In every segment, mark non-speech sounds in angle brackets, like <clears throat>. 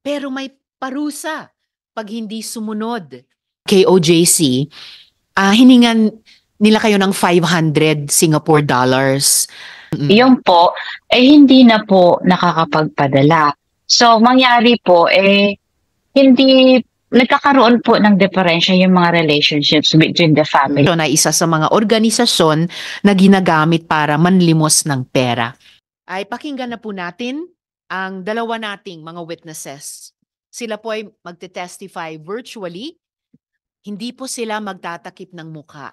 Pero may parusa pag hindi sumunod. KOJC, uh, ah, hiningan nila kayo ng 500 Singapore dollars. Mm-hmm. Yung po, eh hindi na po nakakapagpadala. So, mangyari po, eh hindi nagkakaroon po ng diferensya yung mga relationships between the family. Ito na isa sa mga organisasyon na ginagamit para manlimos ng pera. Ay pakinggan na po natin ang dalawa nating mga witnesses. Sila po ay magte-testify virtually. Hindi po sila magtatakip ng muka.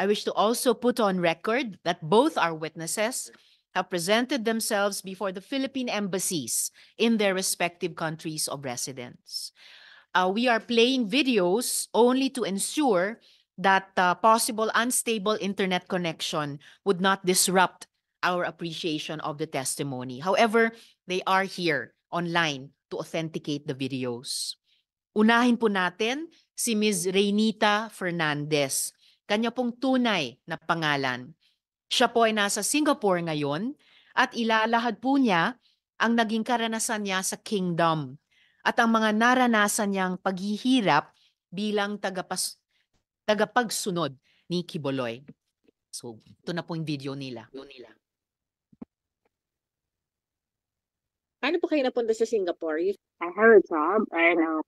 I wish to also put on record that both our witnesses have presented themselves before the Philippine embassies in their respective countries of residence. Uh, we are playing videos only to ensure that uh, possible unstable internet connection would not disrupt our appreciation of the testimony. However, they are here online to authenticate the videos. Unahin po natin si Ms. Reynita Fernandez. Kanya pong tunay na pangalan. Siya po ay nasa Singapore ngayon at ilalahad po niya ang naging karanasan niya sa kingdom at ang mga naranasan niyang paghihirap bilang tagapas, tagapagsunod ni Kiboloy. So, ito na po yung video nila. Yung nila. Paano po kayo napunta sa Singapore? I have a job and um,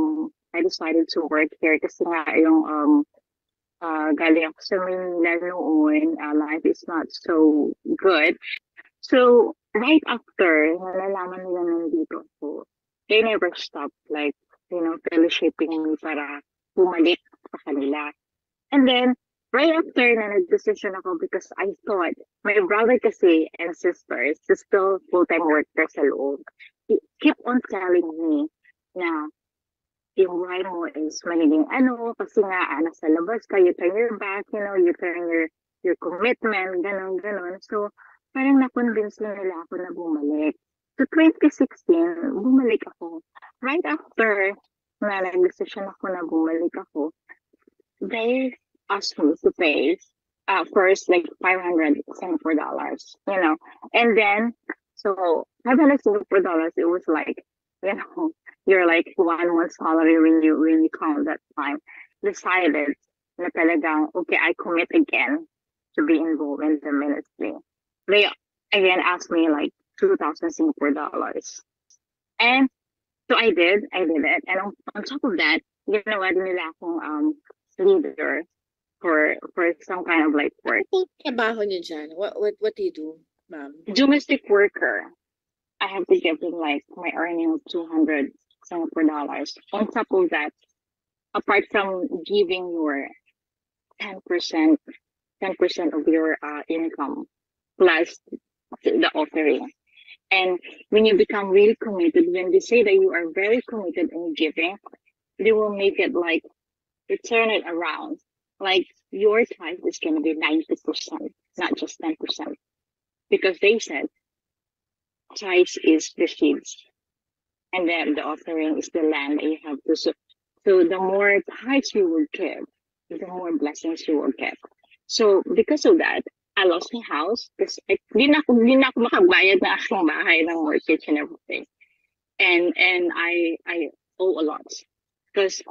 mm, I decided to work here kasi nga yung um, uh, galing ako sa Manila noon, uh, life is not so good. So, right after, nalalaman nila nandito ako, they never stopped like, you know, fellowshipping me para bumalik sa kanila. And then, right after na nag-decision ako because I thought, my brother kasi and sisters, is still full-time worker sa loob. He keep on telling me na yung buhay mo is magiging ano, kasi nga, ano, ah, sa labas ka, you turn your back, you know, you turn your, your commitment, ganun, ganun. So, parang na-convince na nila ako na bumalik. So, 2016, bumalik ako. Right after na nag-decision ako na bumalik ako, they hospitals to pay uh, first like five hundred Singapore dollars, you know, and then so five hundred Singapore dollars. It was like <laughs> you know you're like one month salary when you when you count that time. Decided na talagang okay, I commit again to be involved in the ministry. They again asked me like two thousand Singapore dollars, and so I did, I did it, and on, on top of that, you know, nila akong um leader for for some kind of like work. trabaho niyo dyan? What, what, what do you do, ma'am? Domestic worker. I have to give them like my earning of 200 Singapore dollars. On top of that, apart from giving your 10%, 10% of your uh, income plus the offering. And when you become really committed, when they say that you are very committed in giving, they will make it like, return turn it around like your tithe is going to be 90%, not just 10%. Because they said tithe is the seeds, and then the offering is the land that you have to so. So the more tithes you will give, the more blessings you will get. So because of that, I lost my house because hindi na ako, hindi na ako ng bahay ng mortgage and everything. And and I I owe a lot because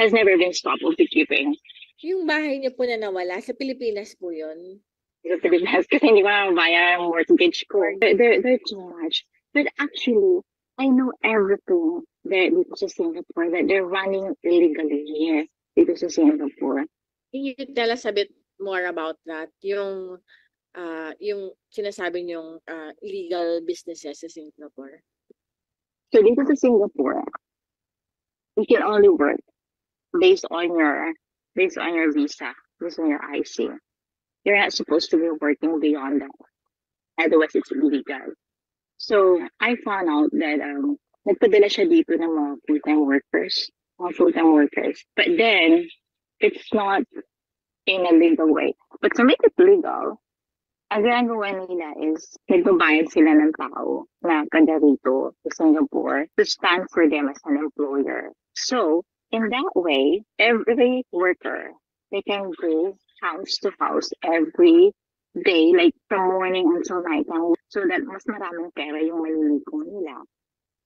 has never been stopped of keeping. Yung bahay niya po na nawala, sa Pilipinas po yun? Sa Pilipinas, kasi hindi ko na mabaya ang mortgage ko. They're, they're, they're too much. But actually, I know everything that dito sa Singapore that they're running illegally here dito sa Singapore. Can you tell us a bit more about that? Yung uh, yung sinasabi niyong uh, illegal businesses sa Singapore? So dito sa Singapore, you can only work based on your based on your visa, based on your IC. You're not supposed to be working beyond that. Otherwise, it's illegal. So, I found out that um, nagpadala siya dito ng mga full-time workers, mga full-time workers. But then, it's not in a legal way. But to make it legal, ang ginagawa nila is nagbabayad sila ng tao na kada rito sa Singapore to stand for them as an employer. So, in that way, every worker they can go house to house every day, like from morning until night so that mas maraming pera yung maliligo nila.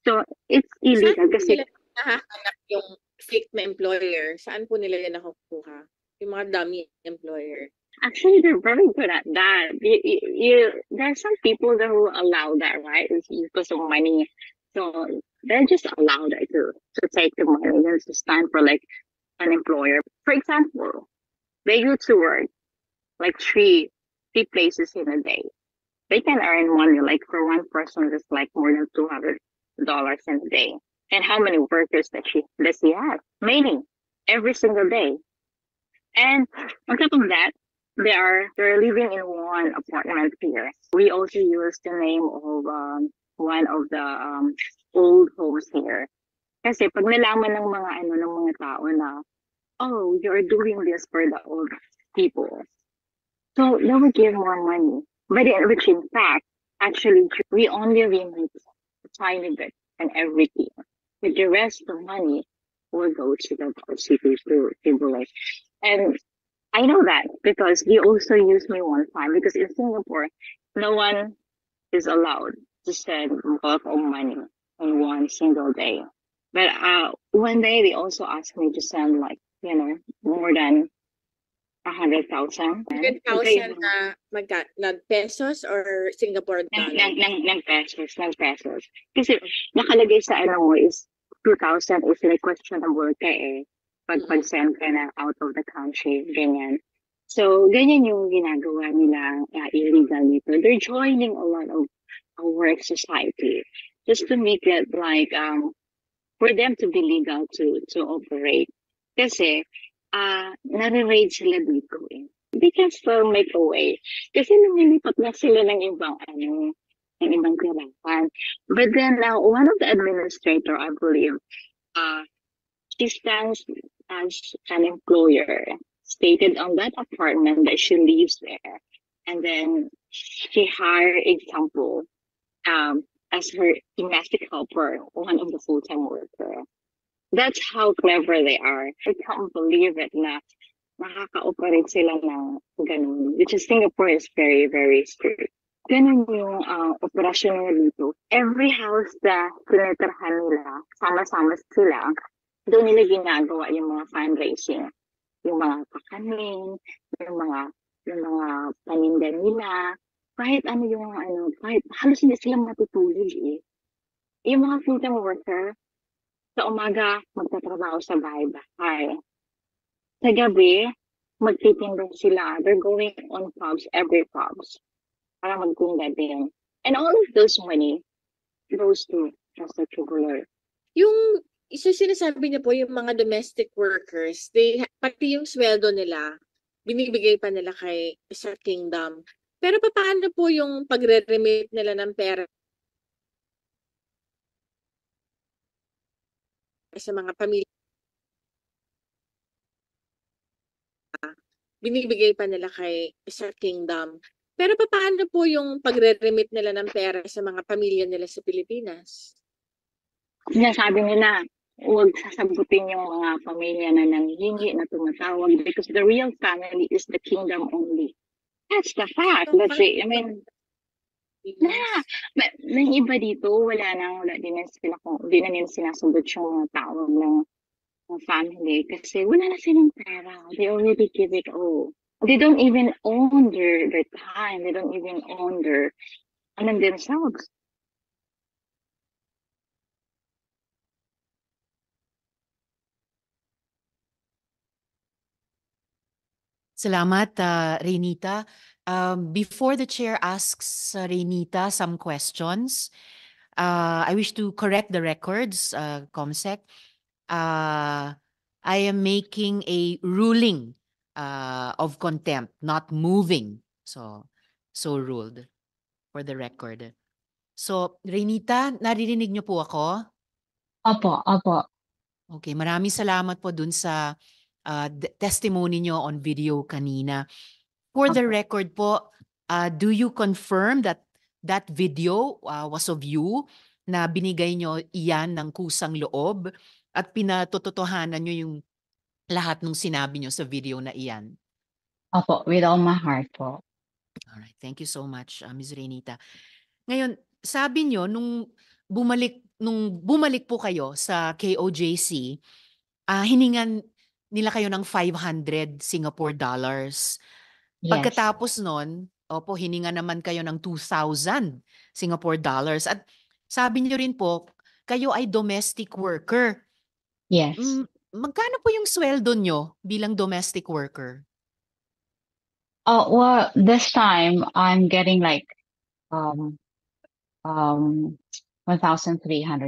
So, it's illegal Saan kasi... Saan nahahanap yung fake na employer? Saan po nila yan nakukuha? Yung mga dummy employer? Actually, they're very good at that. You, you, you, there are some people that allow that, right? because of money. So, they're just allowed to to take the money. and to time for like an employer. For example, they go to work like three three places in a day. They can earn money like for one person that's like more than two hundred dollars in a day. And how many workers that she does he have? Many every single day. And on top of that, they are they're living in one apartment here. We also use the name of um, one of the um, old homes here. Kasi pag nalaman ng mga ano ng mga tao na oh, you're doing this for the old people. So they would give more money. But in, which in fact, actually, we only remit a tiny bit and everything. But the rest of the money will go to the city to And I know that because they also used me one time because in Singapore, no one is allowed a lot of money on one single day. But uh, one day they also asked me to send like you know more than a hundred thousand. Hundred thousand na uh, magka na pesos or Singapore dollar? Ng, ng, ng, pesos, ng pesos. Kasi nakalagay sa ano mo is 2,000 is like questionable ka eh. Pag mm-hmm. pag-send ka na out of the country, ganyan. So, ganyan yung ginagawa nila uh, illegal nito. They're joining a lot of our society just to make it like um for them to be legal to to operate kasi uh, ah, nare-raid sila dito eh they can still make a way kasi lumilipat na sila ng ibang ano ng ibang kailangan but then now uh, one of the administrator I believe uh she stands as an employer stated on that apartment that she lives there and then she hired example um, as her domestic helper, one of the full time worker. That's how clever they are. I can't believe it na nakaka sila ng ganun. Which is Singapore is very, very strict. Ganun yung uh, operasyon nila dito. Every house na tinitirhan nila, sama-sama sila, doon nila ginagawa yung mga fundraising. Yung mga pakanin, yung mga yung mga paninda nila, kahit ano yung mga ano, kahit halos hindi sila matutulog eh. Yung mga full-time worker, sa umaga, magtatrabaho sa bahay-bahay. Sa gabi, magtitinda sila. They're going on pubs, every pubs, para magkunda din. And all of those money goes to Casa Tubular. Yung isa sinasabi niya po, yung mga domestic workers, they, pati yung sweldo nila, binibigay pa nila kay sa kingdom. Pero paano po yung pagre-remit nila ng pera eh, sa mga pamilya? Ah, binibigay pa nila kay sa kingdom. Pero paano po yung pagre-remit nila ng pera sa mga pamilya nila sa Pilipinas? Sinasabi nila, huwag sasabutin yung mga pamilya na nanghingi, na tumatawag because the real family is the kingdom only that's the fact. That's it. I mean, na, may, may iba dito, wala nang, wala din na sila, hindi na nila sinasagot yung mga tao ng, ng family kasi wala na silang pera. They already give it all. They don't even own their, their time. They don't even own their, alam ano, themselves. Salamat, uh, Renita. Um, before the chair asks uh, Renita some questions, uh, I wish to correct the records, uh, ComSec. Uh, I am making a ruling uh, of contempt, not moving. So, so ruled for the record. So, Renita, naririnig niyo po ako? Opo, opo. Okay, maraming salamat po dun sa uh, testimony nyo on video kanina. For the record po, uh, do you confirm that that video uh, was of you na binigay nyo iyan ng kusang loob at pinatototohanan nyo yung lahat ng sinabi nyo sa video na iyan? Opo, with all my heart po. All right, thank you so much, uh, Ms. Renita. Ngayon, sabi nyo, nung bumalik, nung bumalik po kayo sa KOJC, uh, hiningan nila kayo ng 500 Singapore dollars. Yes. Pagkatapos nun, opo, hininga naman kayo ng 2,000 Singapore dollars. At sabi niyo rin po, kayo ay domestic worker. Yes. magkano po yung sweldo nyo bilang domestic worker? Oh, well, this time I'm getting like um, um, 1,300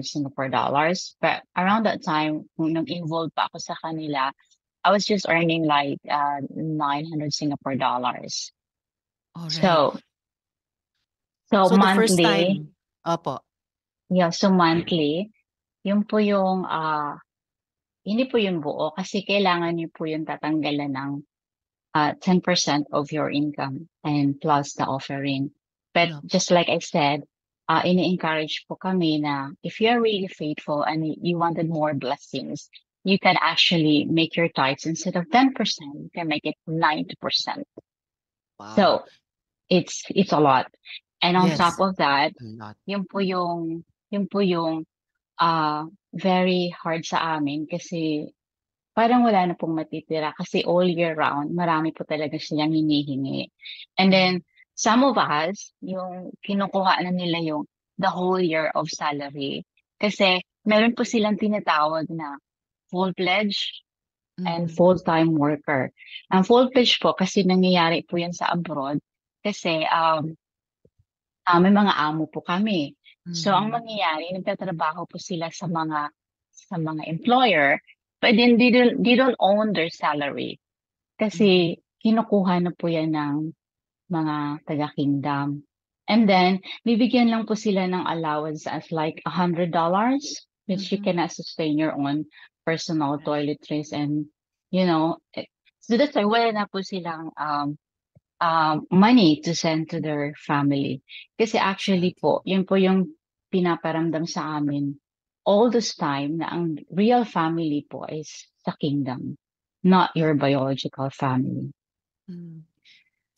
Singapore dollars. But around that time, nung involved pa ako sa kanila, I was just earning like uh, 900 Singapore dollars. Alright. So, so, So the first monthly, time, opo. yeah, so monthly, Yung po yung, uh, ah, hindi po yung buo kasi kailangan niyo po yung tatanggalan ng uh, ah, 10% of your income and plus the offering. But Yeah. just like I said, uh, ini-encourage po kami na if you are really faithful and you wanted more blessings, you can actually make your tithes instead of 10%, you can make it 90%. Wow. So it's it's a lot. And on yes. top of that, yun po yung yun po yung uh, very hard sa amin kasi parang wala na pong matitira kasi all year round, marami po talaga silang hinihingi. And then, mm. some of us, yung kinukuha na nila yung the whole year of salary. Kasi meron po silang tinatawag na full-fledged mm-hmm. and full-time worker. Ang full-fledged po kasi nangyayari po yan sa abroad kasi um, uh, may mga amo po kami. Mm-hmm. So ang mm-hmm. mangyayari, nagtatrabaho po sila sa mga sa mga employer but then they don't, they don't own their salary kasi mm-hmm. kinukuha na po yan ng mga taga-kingdom. And then, bibigyan lang po sila ng allowance as like $100 which mm-hmm. you cannot sustain your own personal toiletries and you know eh, so that's why wala na po silang um, um, money to send to their family. Kasi actually po, yun po yung pinaparamdam sa amin all this time na ang real family po is sa kingdom, not your biological family. Mm.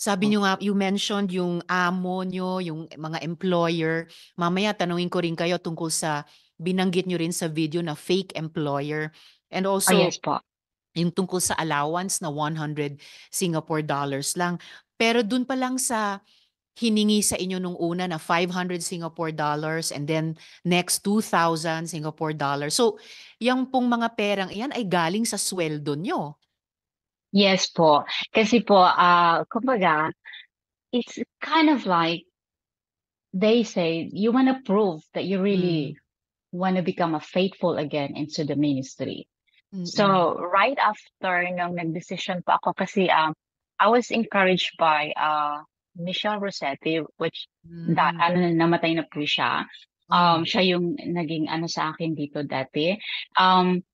Sabi nyo nga, you mentioned yung amo nyo, yung mga employer. Mamaya tanungin ko rin kayo tungkol sa binanggit nyo rin sa video na fake employer. And also, Ay, ah, yes po. yung tungkol sa allowance na 100 Singapore dollars lang. Pero dun pa lang sa hiningi sa inyo nung una na 500 Singapore dollars and then next 2,000 Singapore dollars. So, yung pong mga perang iyan ay galing sa sweldo nyo. Yes po. Kasi po, uh, kumbaga, it's kind of like they say you want to prove that you really mm want to become a faithful again into the ministry. Mm-hmm. So right after nung nag-decision pa ako kasi um, I was encouraged by uh, Michelle Rossetti which mm-hmm. that ano namatay na po siya. Um mm. siya yung naging ano sa akin dito dati. Um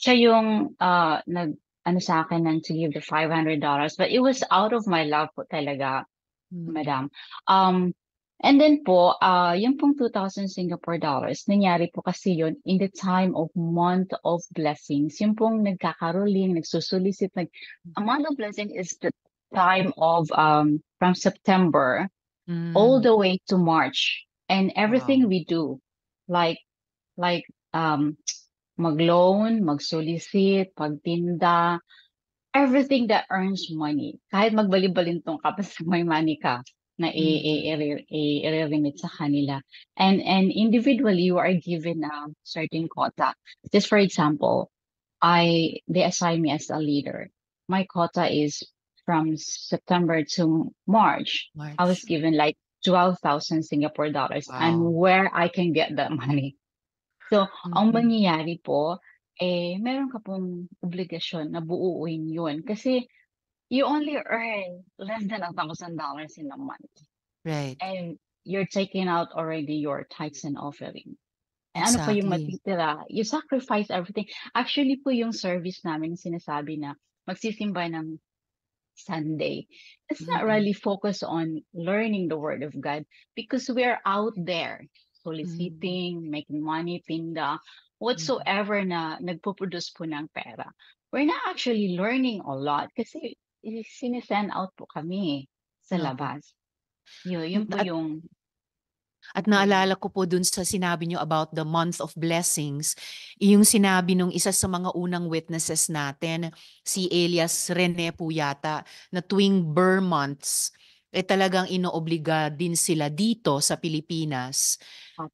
siya yung uh, nag ano sa akin ng to give the $500 but it was out of my love po talaga mm-hmm. madam. Um And then po, ah, yung pong 2,000 Singapore dollars, nangyari po kasi yon in the time of month of blessings. Yung pong nagkakaroling, nagsusulisit, like, a month of blessing is the time of um, from September all mm. the way to March. And Wow. everything we do, like, like, um, mag-loan, mag-solicit, pagtinda, everything that earns money. Kahit magbalin-balintong ka, <laughs> basta may money ka na i-remit sa kanila. And and individually, you are given a certain quota. Just for example, I they assign me as a leader. My quota is from September to March. March. I was given like 12,000 Singapore dollars wow. and where I can get that money. So, mm-hmm. ang mangyayari po, eh, meron ka pong obligasyon na buuin yun. Kasi you only earn less than a thousand dollars in a month Right. and you're taking out already your tithes and offering. Eh, ano pa yung Exactly. matitira? You sacrifice everything. Actually po yung service namin sinasabi na magsisimba ng Sunday. It's not Mm-mm. really focused on learning the word of God because we are out there Mm. soliciting, mm-hmm. making money, pinda, Mm. whatsoever na nagpo-produce po ng pera. We're not actually learning a lot kasi I sine-send out po kami eh, sa labas. Yo, yun hmm, po yung at naalala ko po dun sa sinabi nyo about the month of blessings, yung sinabi nung isa sa mga unang witnesses natin, si Elias Rene po yata, na tuwing Burr months, eh talagang inoobliga din sila dito sa Pilipinas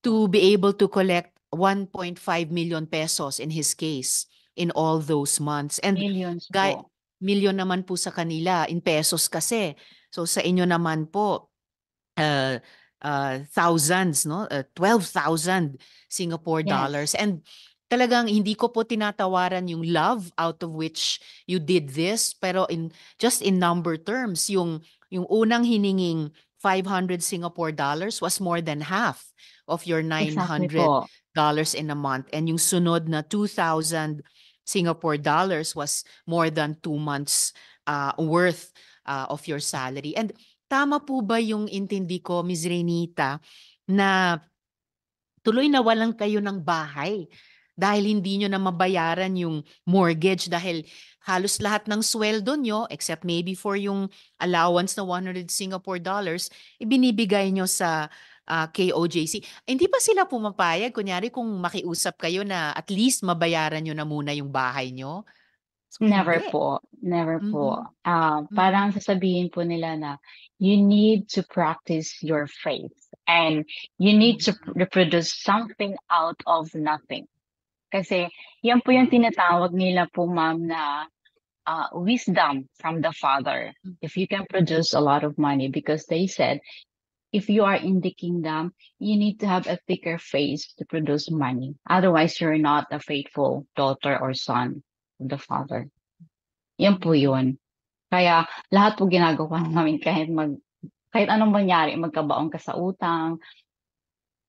to be able to collect 1.5 million pesos in his case in all those months. And Millions po million naman po sa kanila in pesos kasi. So sa inyo naman po uh, uh, thousands no uh, ah, 12,000 Singapore yes. dollars and talagang hindi ko po tinatawaran yung love out of which you did this pero in just in number terms yung yung unang hininging 500 Singapore dollars was more than half of your 900 dollars in a month and yung sunod na 2,000 Singapore dollars was more than two months uh, worth uh, of your salary. And tama po ba yung intindi ko, Ms. Renita, na tuloy na walang kayo ng bahay dahil hindi nyo na mabayaran yung mortgage dahil halos lahat ng sweldo nyo, except maybe for yung allowance na 100 Singapore dollars, ibinibigay nyo sa uh, ah, KOJC. Eh, hindi pa sila pumapayag? Kunyari kung makiusap kayo na at least mabayaran nyo na muna yung bahay nyo? So, never hindi. po. Never mm-hmm. po. Uh, ah, mm-hmm. Parang sasabihin po nila na you need to practice your faith and you need to mm-hmm. reproduce something out of nothing. Kasi yan po yung mm-hmm. tinatawag nila po ma'am na uh, wisdom from the father if you can produce a lot of money because they said if you are in the kingdom, you need to have a thicker face to produce money. Otherwise, you're not a faithful daughter or son of the Father. Yan po yun. Kaya lahat po ginagawa <laughs> namin kahit mag kahit anong mangyari, magkabaon ka sa utang,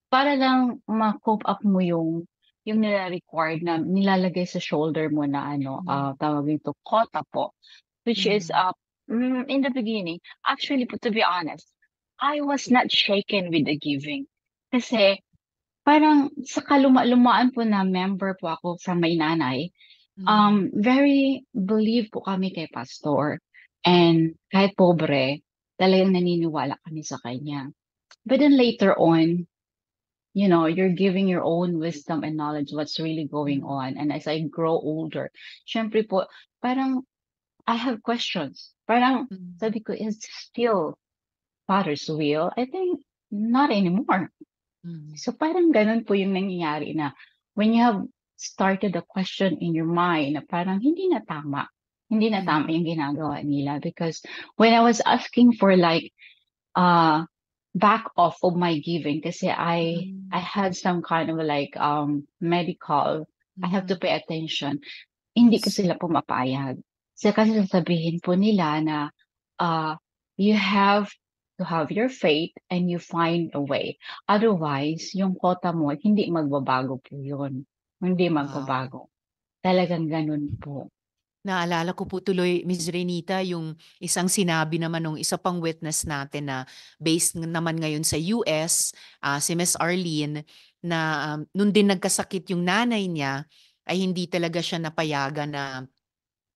para lang ma-cope up mo yung yung nila-required na nilalagay sa shoulder mo na ano, uh, tawag ito, kota po. Which mm-hmm. is, uh, ah, mm, in the beginning, actually, to be honest, I was not shaken with the giving. Kasi parang sa kaluma-lumaan po na member po ako sa may nanay, mm-hmm. um, very believe po kami kay pastor. And kahit pobre, talagang naniniwala kami sa kanya. But then later on, you know, you're giving your own wisdom and knowledge what's really going mm-hmm. on. And as I grow older, syempre po, parang I have questions. Parang mm-hmm. sabi ko, is still Potter's wheel, I think not anymore. Mm. So parang ganun po yung nangyayari na when you have started a question in your mind na parang hindi na tama. Hindi na tama mm-hmm. yung ginagawa nila because when I was asking for like uh back off of my giving kasi I mm. I mm-hmm. had some kind of like um medical mm. I have to pay attention. Hindi ko sila pumapayag. So kasi sasabihin po nila na uh, you have to have your faith and you find a way. Otherwise, yung quota mo, hindi magbabago po yun. Hindi Wow. Ah. magbabago. Talagang ganun po. Naalala ko po tuloy, Ms. Renita, yung isang sinabi naman ng isa pang witness natin na based naman ngayon sa US, ah, si Ms. Arlene, na um, nung din nagkasakit yung nanay niya, ay hindi talaga siya napayagan na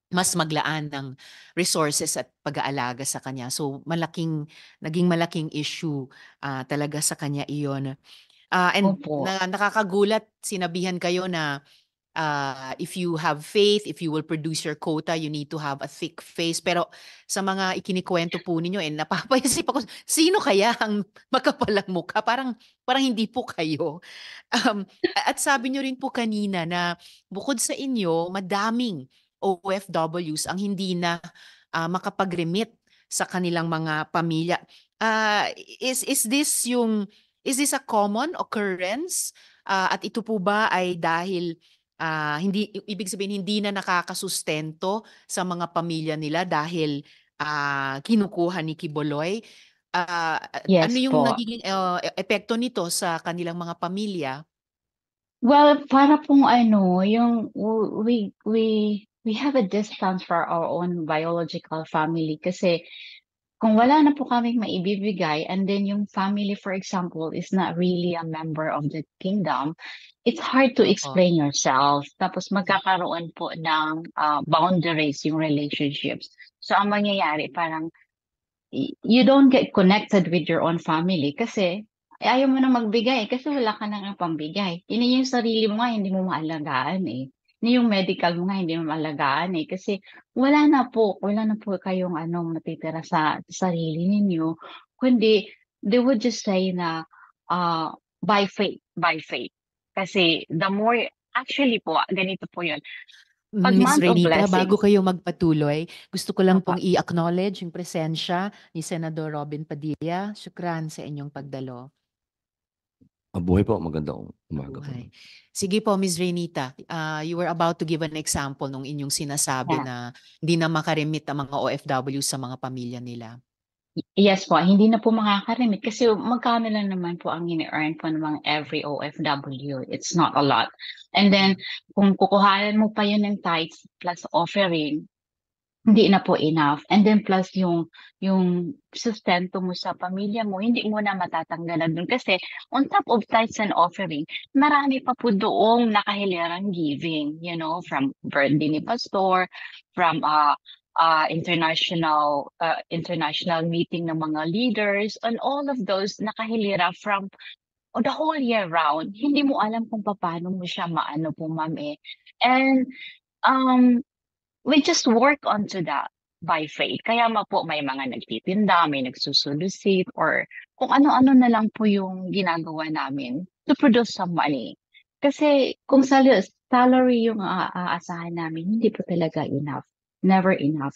mas maglaan ng resources at pag-aalaga sa kanya. So malaking naging malaking issue uh, talaga sa kanya iyon. Uh, and na, nakakagulat sinabihan kayo na uh, if you have faith, if you will produce your quota, you need to have a thick face. Pero sa mga ikinikwento po ninyo, and eh, napapaisip ako, sino kaya ang makapalang mukha? Parang, parang hindi po kayo. Um, at sabi nyo rin po kanina na bukod sa inyo, madaming OFWs ang hindi na uh, makapag-remit sa kanilang mga pamilya. Uh, is is this yung is this a common occurrence uh, at ito po ba ay dahil uh, hindi ibig sabihin hindi na nakakasustento sa mga pamilya nila dahil uh, kinukuha ni Kiboloy? Uh, yes, ano yung po. nagiging uh, epekto nito sa kanilang mga pamilya? Well, para pong ano, yung we we we have a distance for our own biological family kasi kung wala na po kaming maibibigay and then yung family for example is not really a member of the kingdom it's hard to explain uh yourself tapos magkakaroon po ng uh, boundaries yung relationships so ang mangyayari parang you don't get connected with your own family kasi ayaw mo na magbigay kasi wala ka nang pambigay. Ini yung sarili mo nga, hindi mo maalagaan eh yung medical mo nga hindi mo maalagaan eh kasi wala na po, wala na po kayong ano matitira sa sarili ninyo kundi they would just say na uh, by faith, by faith. Kasi the more, actually po, ganito po yun. Pag Ms. Mm, Renita, bago kayo magpatuloy, gusto ko lang apa. pong i-acknowledge yung presensya ni Senador Robin Padilla. Syukran sa inyong pagdalo. Mabuhay ah, po, magandang umaga po. Sige po, Ms. Renita, uh, you were about to give an example nung inyong sinasabi Yeah. na hindi na makaremit ang mga OFW sa mga pamilya nila. Yes po, hindi na po makakaremit kasi magkano lang naman po ang ini-earn po ng mga every OFW. It's not a lot. And then, kung kukuhanan mo pa yun ng tithes plus offering, hindi na po enough and then plus yung yung sustento mo sa pamilya mo hindi mo na matatanggalan dun kasi on top of tithes and offering, marami pa po doong nakahilerang giving, you know, from birthday ni pastor, from uh, uh, international uh, international meeting ng mga leaders and all of those nakahilira from oh, the whole year round. Hindi mo alam kung paano mo siya maano po ma'am eh. And um we just work on to that by faith. Kaya nga po may mga nagtitinda, may nagsusulusit, or kung ano-ano na lang po yung ginagawa namin to produce some money. Kasi kung sal- salary yung aasahan namin, hindi po talaga enough. Never enough.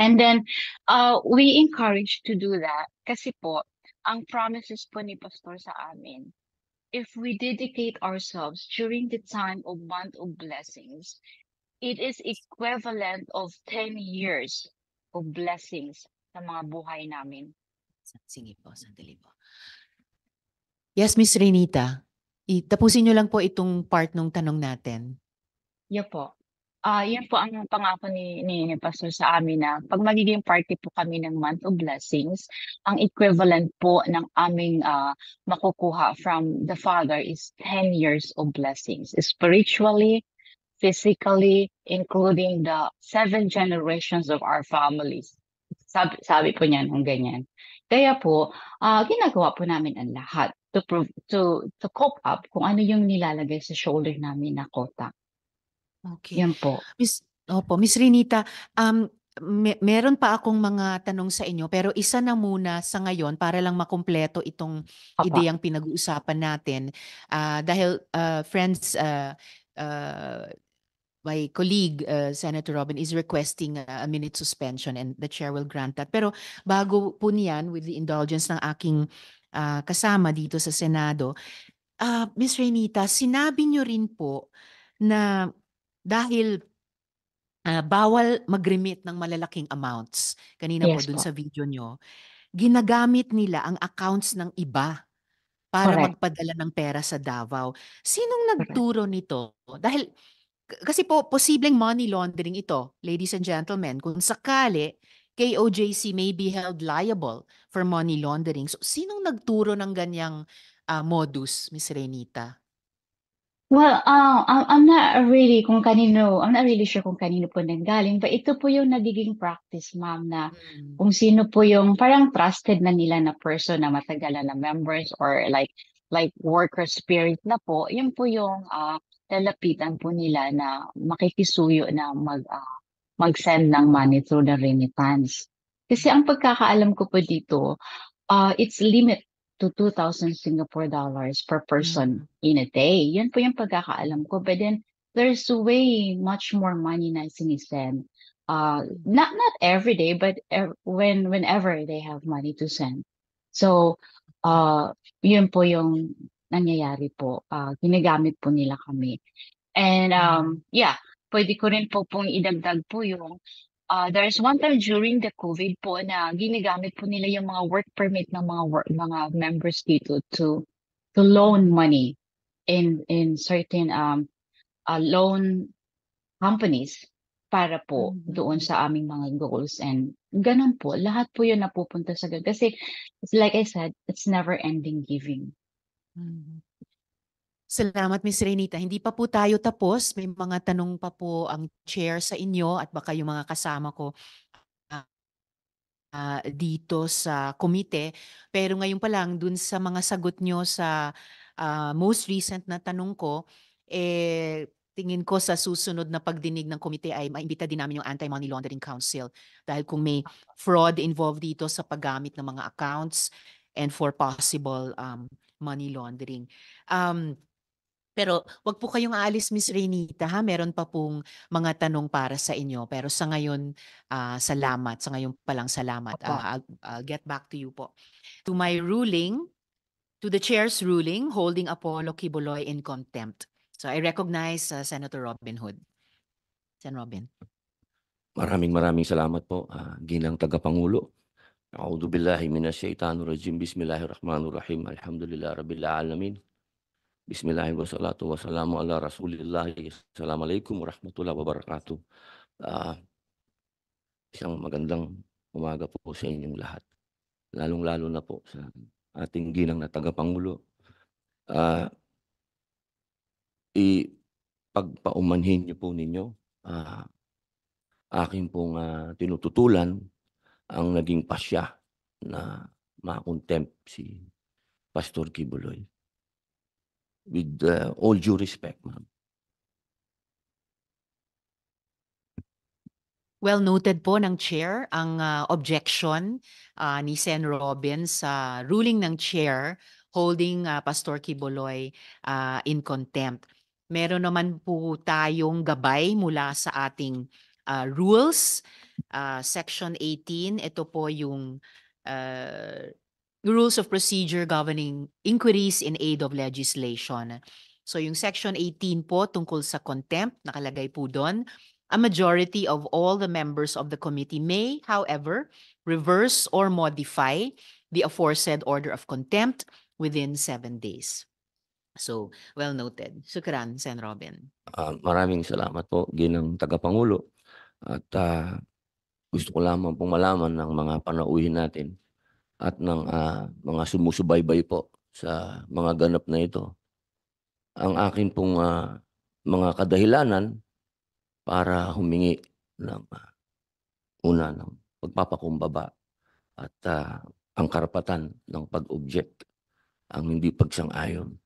And then, uh, we encourage to do that kasi po, ang promises po ni Pastor sa amin, if we dedicate ourselves during the time of month of blessings, It is equivalent of 10 years of blessings sa mga buhay namin. Sige po, sandali po. Yes, Miss Renita. Tapusin nyo lang po itong part ng tanong natin. Yeah po. Ah, uh, yan po ang pangako ni, ni, ni Pastor sa amin na pag magiging party po kami ng Month of Blessings, ang equivalent po ng aming uh, makukuha from the Father is 10 years of blessings, spiritually, physically, including the seven generations of our families. Sabi, sabi po niya nung ganyan. Kaya po, uh, ginagawa po namin ang lahat to, prove, to, to cope up kung ano yung nilalagay sa shoulder namin na kota. Okay. Yan po. Miss, opo, Miss Rinita, um, me- meron pa akong mga tanong sa inyo pero isa na muna sa ngayon para lang makumpleto itong Apa. ideyang pinag-uusapan natin. Uh, dahil uh, friends, uh, uh, my colleague, uh, Senator Robin, is requesting uh, a minute suspension and the chair will grant that. Pero bago po niyan, with the indulgence ng aking uh, kasama dito sa Senado, uh, Ms. Renita, sinabi niyo rin po na dahil uh, bawal mag-remit ng malalaking amounts, kanina yes, po dun po. sa video nyo, ginagamit nila ang accounts ng iba para Correct. magpadala ng pera sa Davao. Sinong nagturo nito? Dahil kasi po posibleng money laundering ito, ladies and gentlemen, kung sakali KOJC may be held liable for money laundering. So sinong nagturo ng ganyang uh, modus, Miss Renita? Well, uh, I'm not really kung kanino, I'm not really sure kung kanino po nanggaling, but ito po yung nagiging practice, ma'am, na hmm. kung sino po yung parang trusted na nila na person na matagal na members or like Like worker spirit na po, yun po yung, ah, lalapitan po nila na makikisuyo na mag, ah, mag-send ng money through the remittance. Kasi ang pagkakaalam ko po dito, uh, it's limit to 2,000 Singapore dollars per person Mm. in a day. Yun po yung pagkakaalam ko. But then, there's way much more money na sinisend. Uh, not not every day, but ev- when whenever they have money to send. So, Ah, yun po yung nangyayari po, ah, ginagamit po nila kami. And, um, mm. yeah, pwede ko rin po pong idagdag po yung, ah, there's one time during the COVID po na ginagamit po nila yung mga work permit ng mga work mga members dito to to loan money in in certain, um, ah, loan companies para po Mhm. doon sa aming mga goals and gano'n po, lahat po 'yun napupunta sa ga kasi like I said, it's never-ending giving. Mhm. Salamat Miss Renita, hindi pa po tayo tapos, may mga tanong pa po ang chair sa inyo at baka yung mga kasama ko, ah, dito sa komite. Pero ngayon pa lang dun sa mga sagot niyo sa, ah, most recent na tanong ko, eh tingin ko sa susunod na pagdinig ng komite ay maimbita din namin yung Anti-Money Laundering Council dahil kung may fraud involved dito sa paggamit ng mga accounts and for possible um, money laundering. Um, pero wag po kayong aalis, Miss Renita, ha? Meron pa pong mga tanong para sa inyo. Pero sa ngayon, uh, salamat. Sa ngayon pa lang, salamat. Uh, I'll, I'll get back to you po. To my ruling, to the chair's ruling, holding Apollo Kiboloy in contempt. So I recognize uh, Senator Robin Hood. Sen. Robin. Maraming maraming salamat po, ah, Ginang Tagapangulo. A'udhu billahi minasyaitanir rajim. Bismillahirrahmanirrahim. Alhamdulillah rabbil alamin. Bismillahirrahmanirrahim. Wassalatu wassalamu ala Rasulillah. Assalamualaikum warahmatullahi wabarakatuh. Ah, isang magandang umaga po sa inyong lahat. Lalong-lalo na po sa ating ginang na tagapangulo. Ah, ipagpaumanhin niyo po ninyo uh, akin pong uh, tinututulan ang naging pasya na makontempt si Pastor Kibuloy. With uh, all due respect, ma'am. Well noted po ng chair ang uh, objection uh, ni Sen Robin sa ruling ng chair holding uh, Pastor Kibuloy uh, in contempt meron naman po tayong gabay mula sa ating uh, rules, uh, section 18, ito po yung uh, rules of procedure governing inquiries in aid of legislation. So yung section 18 po tungkol sa contempt, nakalagay po doon, a majority of all the members of the committee may, however, reverse or modify the aforesaid order of contempt within seven days. So, well noted. Shukran, Sen. Robin. Ah, maraming salamat po, Ginang Tagapangulo. At ah, gusto ko lamang pong malaman ng mga panauhin natin at ng ah, mga sumusubaybay po sa mga ganap na ito. Ang akin pong ah, mga kadahilanan para humingi ng ah, una ng pagpapakumbaba at ah, ang karapatan ng pag-object ang hindi pagsang-ayon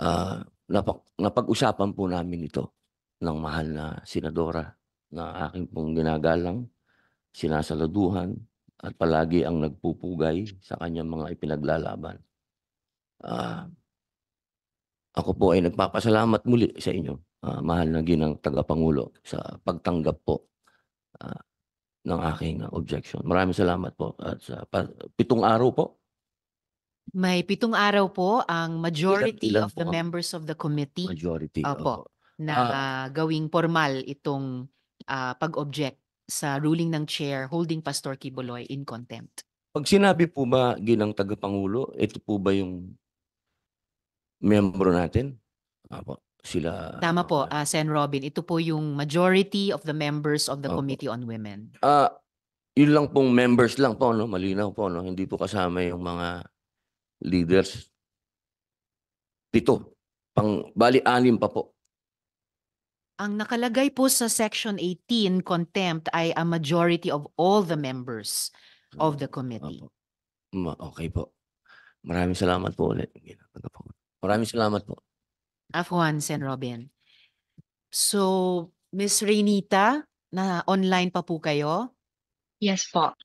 uh, ah, napak- napag-usapan po namin ito ng mahal na senadora na aking pong ginagalang, sinasaluduhan, at palagi ang nagpupugay sa kanyang mga ipinaglalaban. Uh, ako po ay nagpapasalamat muli sa inyo, uh, mahal na ginang tagapangulo, sa pagtanggap po uh, ng aking objection. Maraming salamat po. At sa uh, pitong araw po, may pitong araw po ang majority Ilan- ilan of the ang- members of the committee Majority. Opo. opo. na ah, gawing formal itong ah, pag-object sa ruling ng chair holding Pastor Kiboloy in contempt. Pag sinabi po ba ginang tagapangulo, ito po ba yung membro natin? Apo, sila. Tama po, ah, Sen Robin, ito po yung majority of the members of the Opo. Committee on Women. Ah, yun lang pong members lang po, no? Malinaw po, no? Hindi po kasama yung mga leaders. Pito. Pang, bali, anim pa po. Ang nakalagay po sa Section 18, contempt, ay a majority of all the members of the committee. Okay po. Maraming salamat po ulit. Maraming salamat po. Afwan, Sen. Robin. So, Miss Renita, na online pa po kayo? Yes po.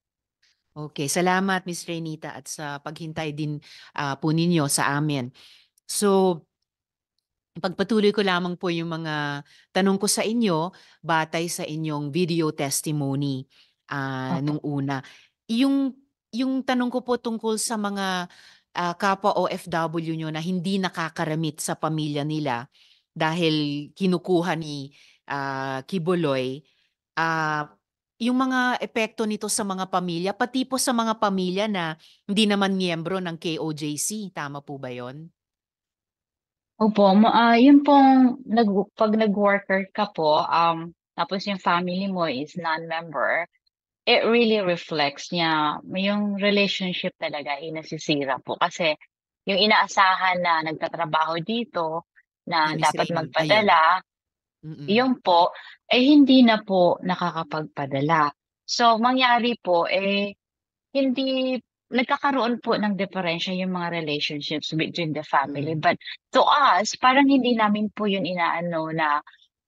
Okay, salamat Ms. Renita at sa paghintay din uh, po ninyo sa amin. So, Pagpatuloy ko lamang po yung mga tanong ko sa inyo batay sa inyong video testimony uh, ah, okay. nung una. Yung yung tanong ko po tungkol sa mga uh, kapwa OFW nyo na hindi nakakaramit sa pamilya nila dahil kinukuha ni uh, Kiboloy, uh, yung mga epekto nito sa mga pamilya, pati po sa mga pamilya na hindi naman miyembro ng KOJC. Tama po ba yon? Opo, ma- ah, pong nag, pag nag-worker ka po, um, tapos yung family mo is non-member, it really reflects niya yung relationship talaga yung nasisira po. Kasi yung inaasahan na nagtatrabaho dito, na dapat Israel. Ayun. magpadala, Mm-mm. Yun po, eh hindi na po nakakapagpadala. So, mangyari po, eh, hindi, nagkakaroon po ng diferensya yung mga relationships between the family. Mm. But to us, parang hindi namin po yun inaano na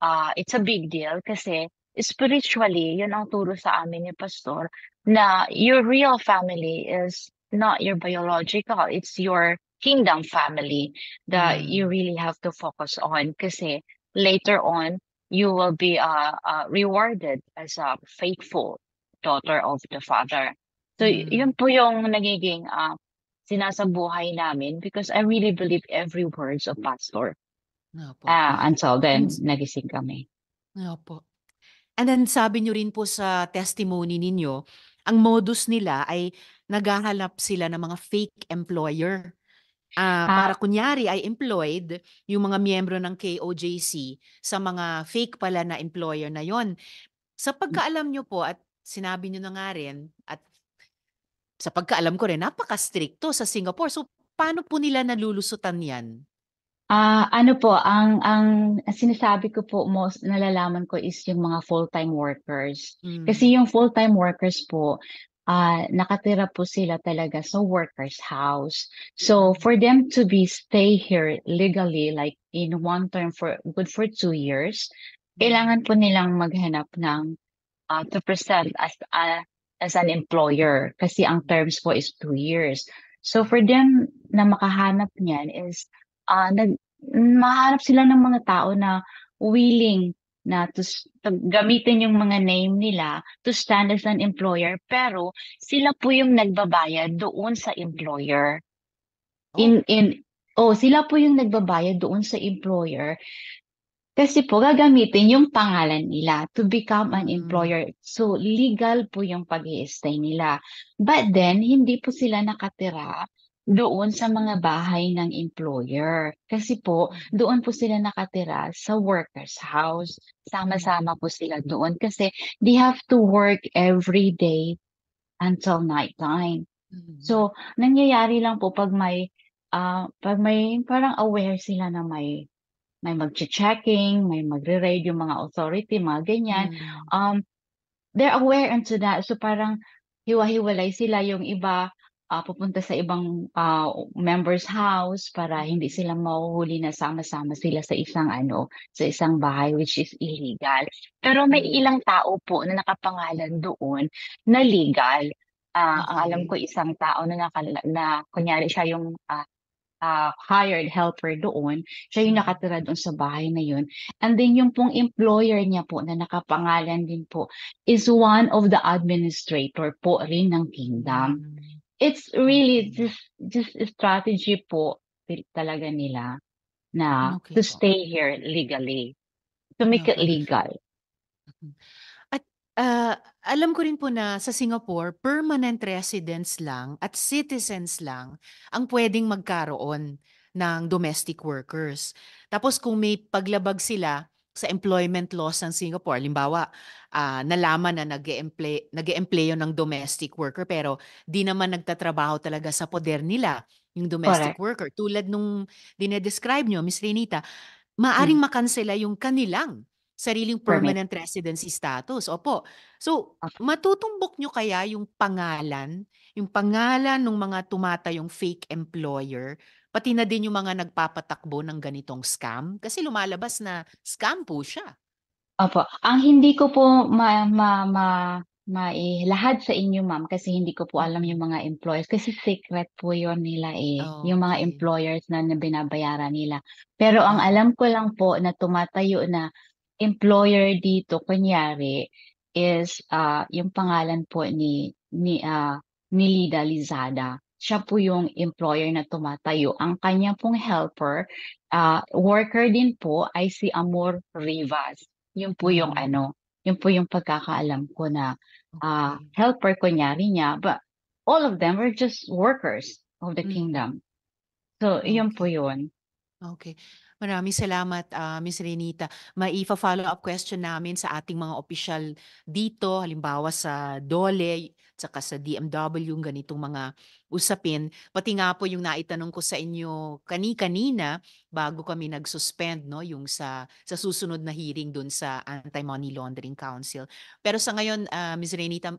uh, it's a big deal kasi spiritually, yun ang turo sa amin ni Pastor, na your real family is not your biological, it's your kingdom family that mm. you really have to focus on kasi later on you will be uh, uh, rewarded as a faithful daughter of the father. So mm-hmm. yun po yung nagiging uh, sinasabuhay namin because I really believe every words of pastor. Opo. Uh, until then, mm-hmm. nagising kami. Opo. And then sabi niyo rin po sa testimony ninyo, ang modus nila ay naghahalap sila ng mga fake employer Ah, ah, para kunyari ay employed yung mga miyembro ng KOJC sa mga fake pala na employer na 'yon. Sa hmm. pagkaalam niyo po at sinabi niyo na nga rin at sa pagkaalam ko rin napaka-strikto sa Singapore. So paano po nila nalulusutan 'yan? Ah, ano po, ang ang sinasabi ko po most nalalaman ko is yung mga full-time workers. Mm. Kasi hmm. yung full-time workers po, ah, nakatira po sila talaga sa worker's house. So mm-hmm. for them to be stay here legally like in one term for good for two years, mm-hmm. kailangan po nilang maghanap ng ah, to present as a ah, as an employer kasi ang terms po is two years. So for them na makahanap niyan is uh, nag mahanap sila ng mga tao na willing na to, gamitin yung mga name nila to stand as an employer pero sila po yung nagbabayad doon sa employer in oh. in oh sila po yung nagbabayad doon sa employer kasi po gagamitin yung pangalan nila to become an mm. employer so legal po yung pag stay nila but then hindi po sila nakatira doon sa mga bahay ng employer. Kasi po, mm. doon po sila nakatira sa worker's house. Sama-sama po sila doon kasi they have to work every day until night time. So, mm. nangyayari lang po pag may uh, pag may parang aware sila na may may magche-checking, may magre-raid yung mga authority, mga ganyan. Mm. Um, they're aware into that. So parang hiwa-hiwalay sila yung iba uh, pupunta sa ibang uh, members house para mm. hindi sila mahuhuli na sama-sama sila sa isang ano sa isang bahay which is illegal pero may mm. ilang tao po na nakapangalan doon na legal uh, ah, okay. alam mm. ko isang tao na nakala- na kunyari siya yung uh, uh, hired helper doon, siya yung nakatira doon sa bahay na yun. And then yung pong employer niya po na nakapangalan din po is one of the administrator po rin ng kingdom it's really mm. just just strategy po talaga nila na Okay to po. stay here legally, to make it legal. Mm-hmm. At ah, alam ko rin po na sa Singapore, permanent residents lang at citizens lang ang pwedeng magkaroon ng domestic workers. Tapos kung may paglabag sila, sa employment laws ng Singapore. Limbawa, uh, ah, nalaman na nag -e nag-eempleyo ng domestic worker pero di naman nagtatrabaho talaga sa poder nila yung domestic Correct. worker. Tulad nung dinedescribe nyo, Miss Renita, maaring hmm. makansela yung kanilang sariling permanent Permit. residency status. Opo. So, matutumbok nyo kaya yung pangalan, yung pangalan ng mga tumatayong fake employer Pati na din yung mga nagpapatakbo ng ganitong scam kasi lumalabas na scam po siya. Opo. Ang hindi ko po ma, ma, ma, mailahad sa inyo ma'am kasi hindi ko po alam yung mga employers kasi secret po yon nila eh. Oh, yung mga employers na, na binabayaran nila. Pero ang alam ko lang po na tumatayo na employer dito kunyari is uh, yung pangalan po ni ni uh, ni Lida Lizada siya po yung employer na tumatayo. Ang kanya pong helper, uh, worker din po ay si Amor Rivas. Yun po yung mm. ano, yun po yung pagkakaalam ko na uh, okay. helper kunyari niya. But all of them were just workers of the mm kingdom. So, okay. yun po yun. Okay. Maraming salamat, uh, ah, Ms. Renita. Maifa-follow up question namin sa ating mga official dito, halimbawa sa DOLE, saka sa DMW yung ganitong mga usapin. Pati nga po yung naitanong ko sa inyo kani-kanina bago kami nag-suspend no, yung sa, sa susunod na hearing dun sa Anti-Money Laundering Council. Pero sa ngayon, uh, ah, Ms. Renita,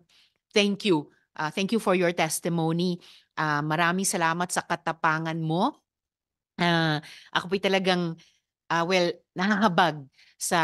thank you. Uh, thank you for your testimony. Uh, maraming salamat sa katapangan mo. Uh, ako po'y talagang, uh, well, nakahabag sa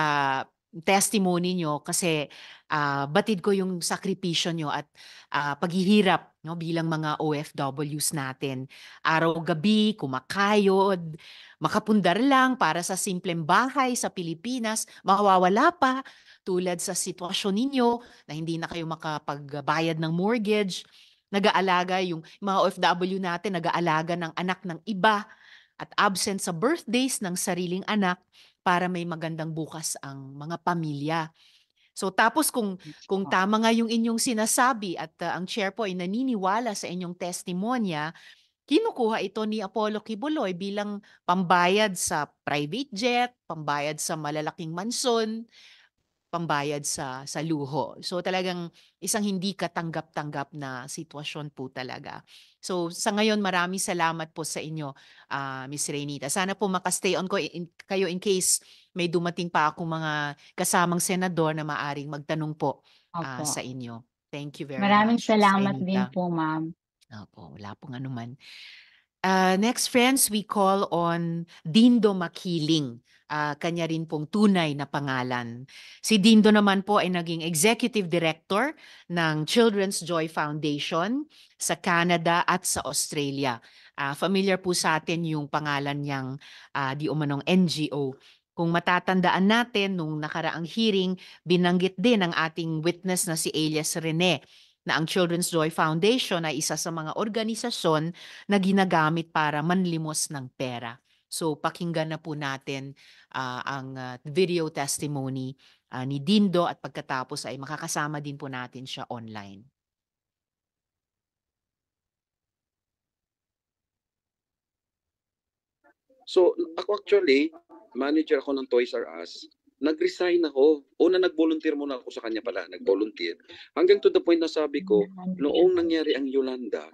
testimony nyo kasi uh, batid ko yung sakripisyo nyo at uh, paghihirap no bilang mga OFWs natin. Araw-gabi, kumakayod, makapundar lang para sa simpleng bahay sa Pilipinas, mawawala pa tulad sa sitwasyon ninyo na hindi na kayo makapagbayad ng mortgage, nag-aalaga yung mga OFW natin, nag-aalaga ng anak ng iba at absent sa birthdays ng sariling anak para may magandang bukas ang mga pamilya. So tapos kung mm, kung tama nga yung inyong sinasabi at uh, ang chair po ay naniniwala sa inyong testimonya, kinukuha ito ni Apollo Kibuloy bilang pambayad sa private jet, pambayad sa malalaking mansion, pambayad sa sa luho. So talagang isang hindi katanggap-tanggap na sitwasyon po talaga. So sa ngayon marami salamat po sa inyo uh, Miss Renita. Sana po makastay on ko in, kayo in case may dumating pa ako mga kasamang senador na maaring magtanong po uh, sa inyo. Thank you very Maraming much. salamat din po, ma'am. Opo, wala pong anuman. Uh, next friends, we call on Dindo Makiling uh, kanya rin pong tunay na pangalan. Si Dindo naman po ay naging Executive Director ng Children's Joy Foundation sa Canada at sa Australia. Uh, familiar po sa atin yung pangalan niyang uh, di umanong NGO. Kung matatandaan natin, nung nakaraang hearing, binanggit din ang ating witness na si Elias Rene na ang Children's Joy Foundation ay isa sa mga organisasyon na ginagamit para manlimos ng pera. So pakinggan na po natin uh, ang uh, video testimony uh, ni Dindo at pagkatapos ay makakasama din po natin siya online. So ako actually, manager ako ng Toys R Us. Nag-resign ako. Una nag-volunteer muna ako sa kanya pala, nag-volunteer. Hanggang to the point na sabi ko, noong nangyari ang Yolanda,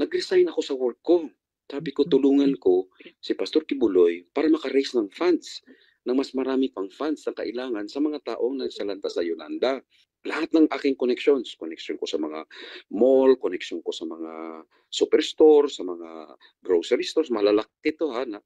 nag-resign ako sa work ko sabi ko, tulungan ko si Pastor Kibuloy para makaraise ng funds, ng mas marami pang funds na kailangan sa mga taong nagsalanta sa Yolanda. Lahat ng aking connections, connection ko sa mga mall, connection ko sa mga superstore, sa mga grocery stores, malalaki ito ha, na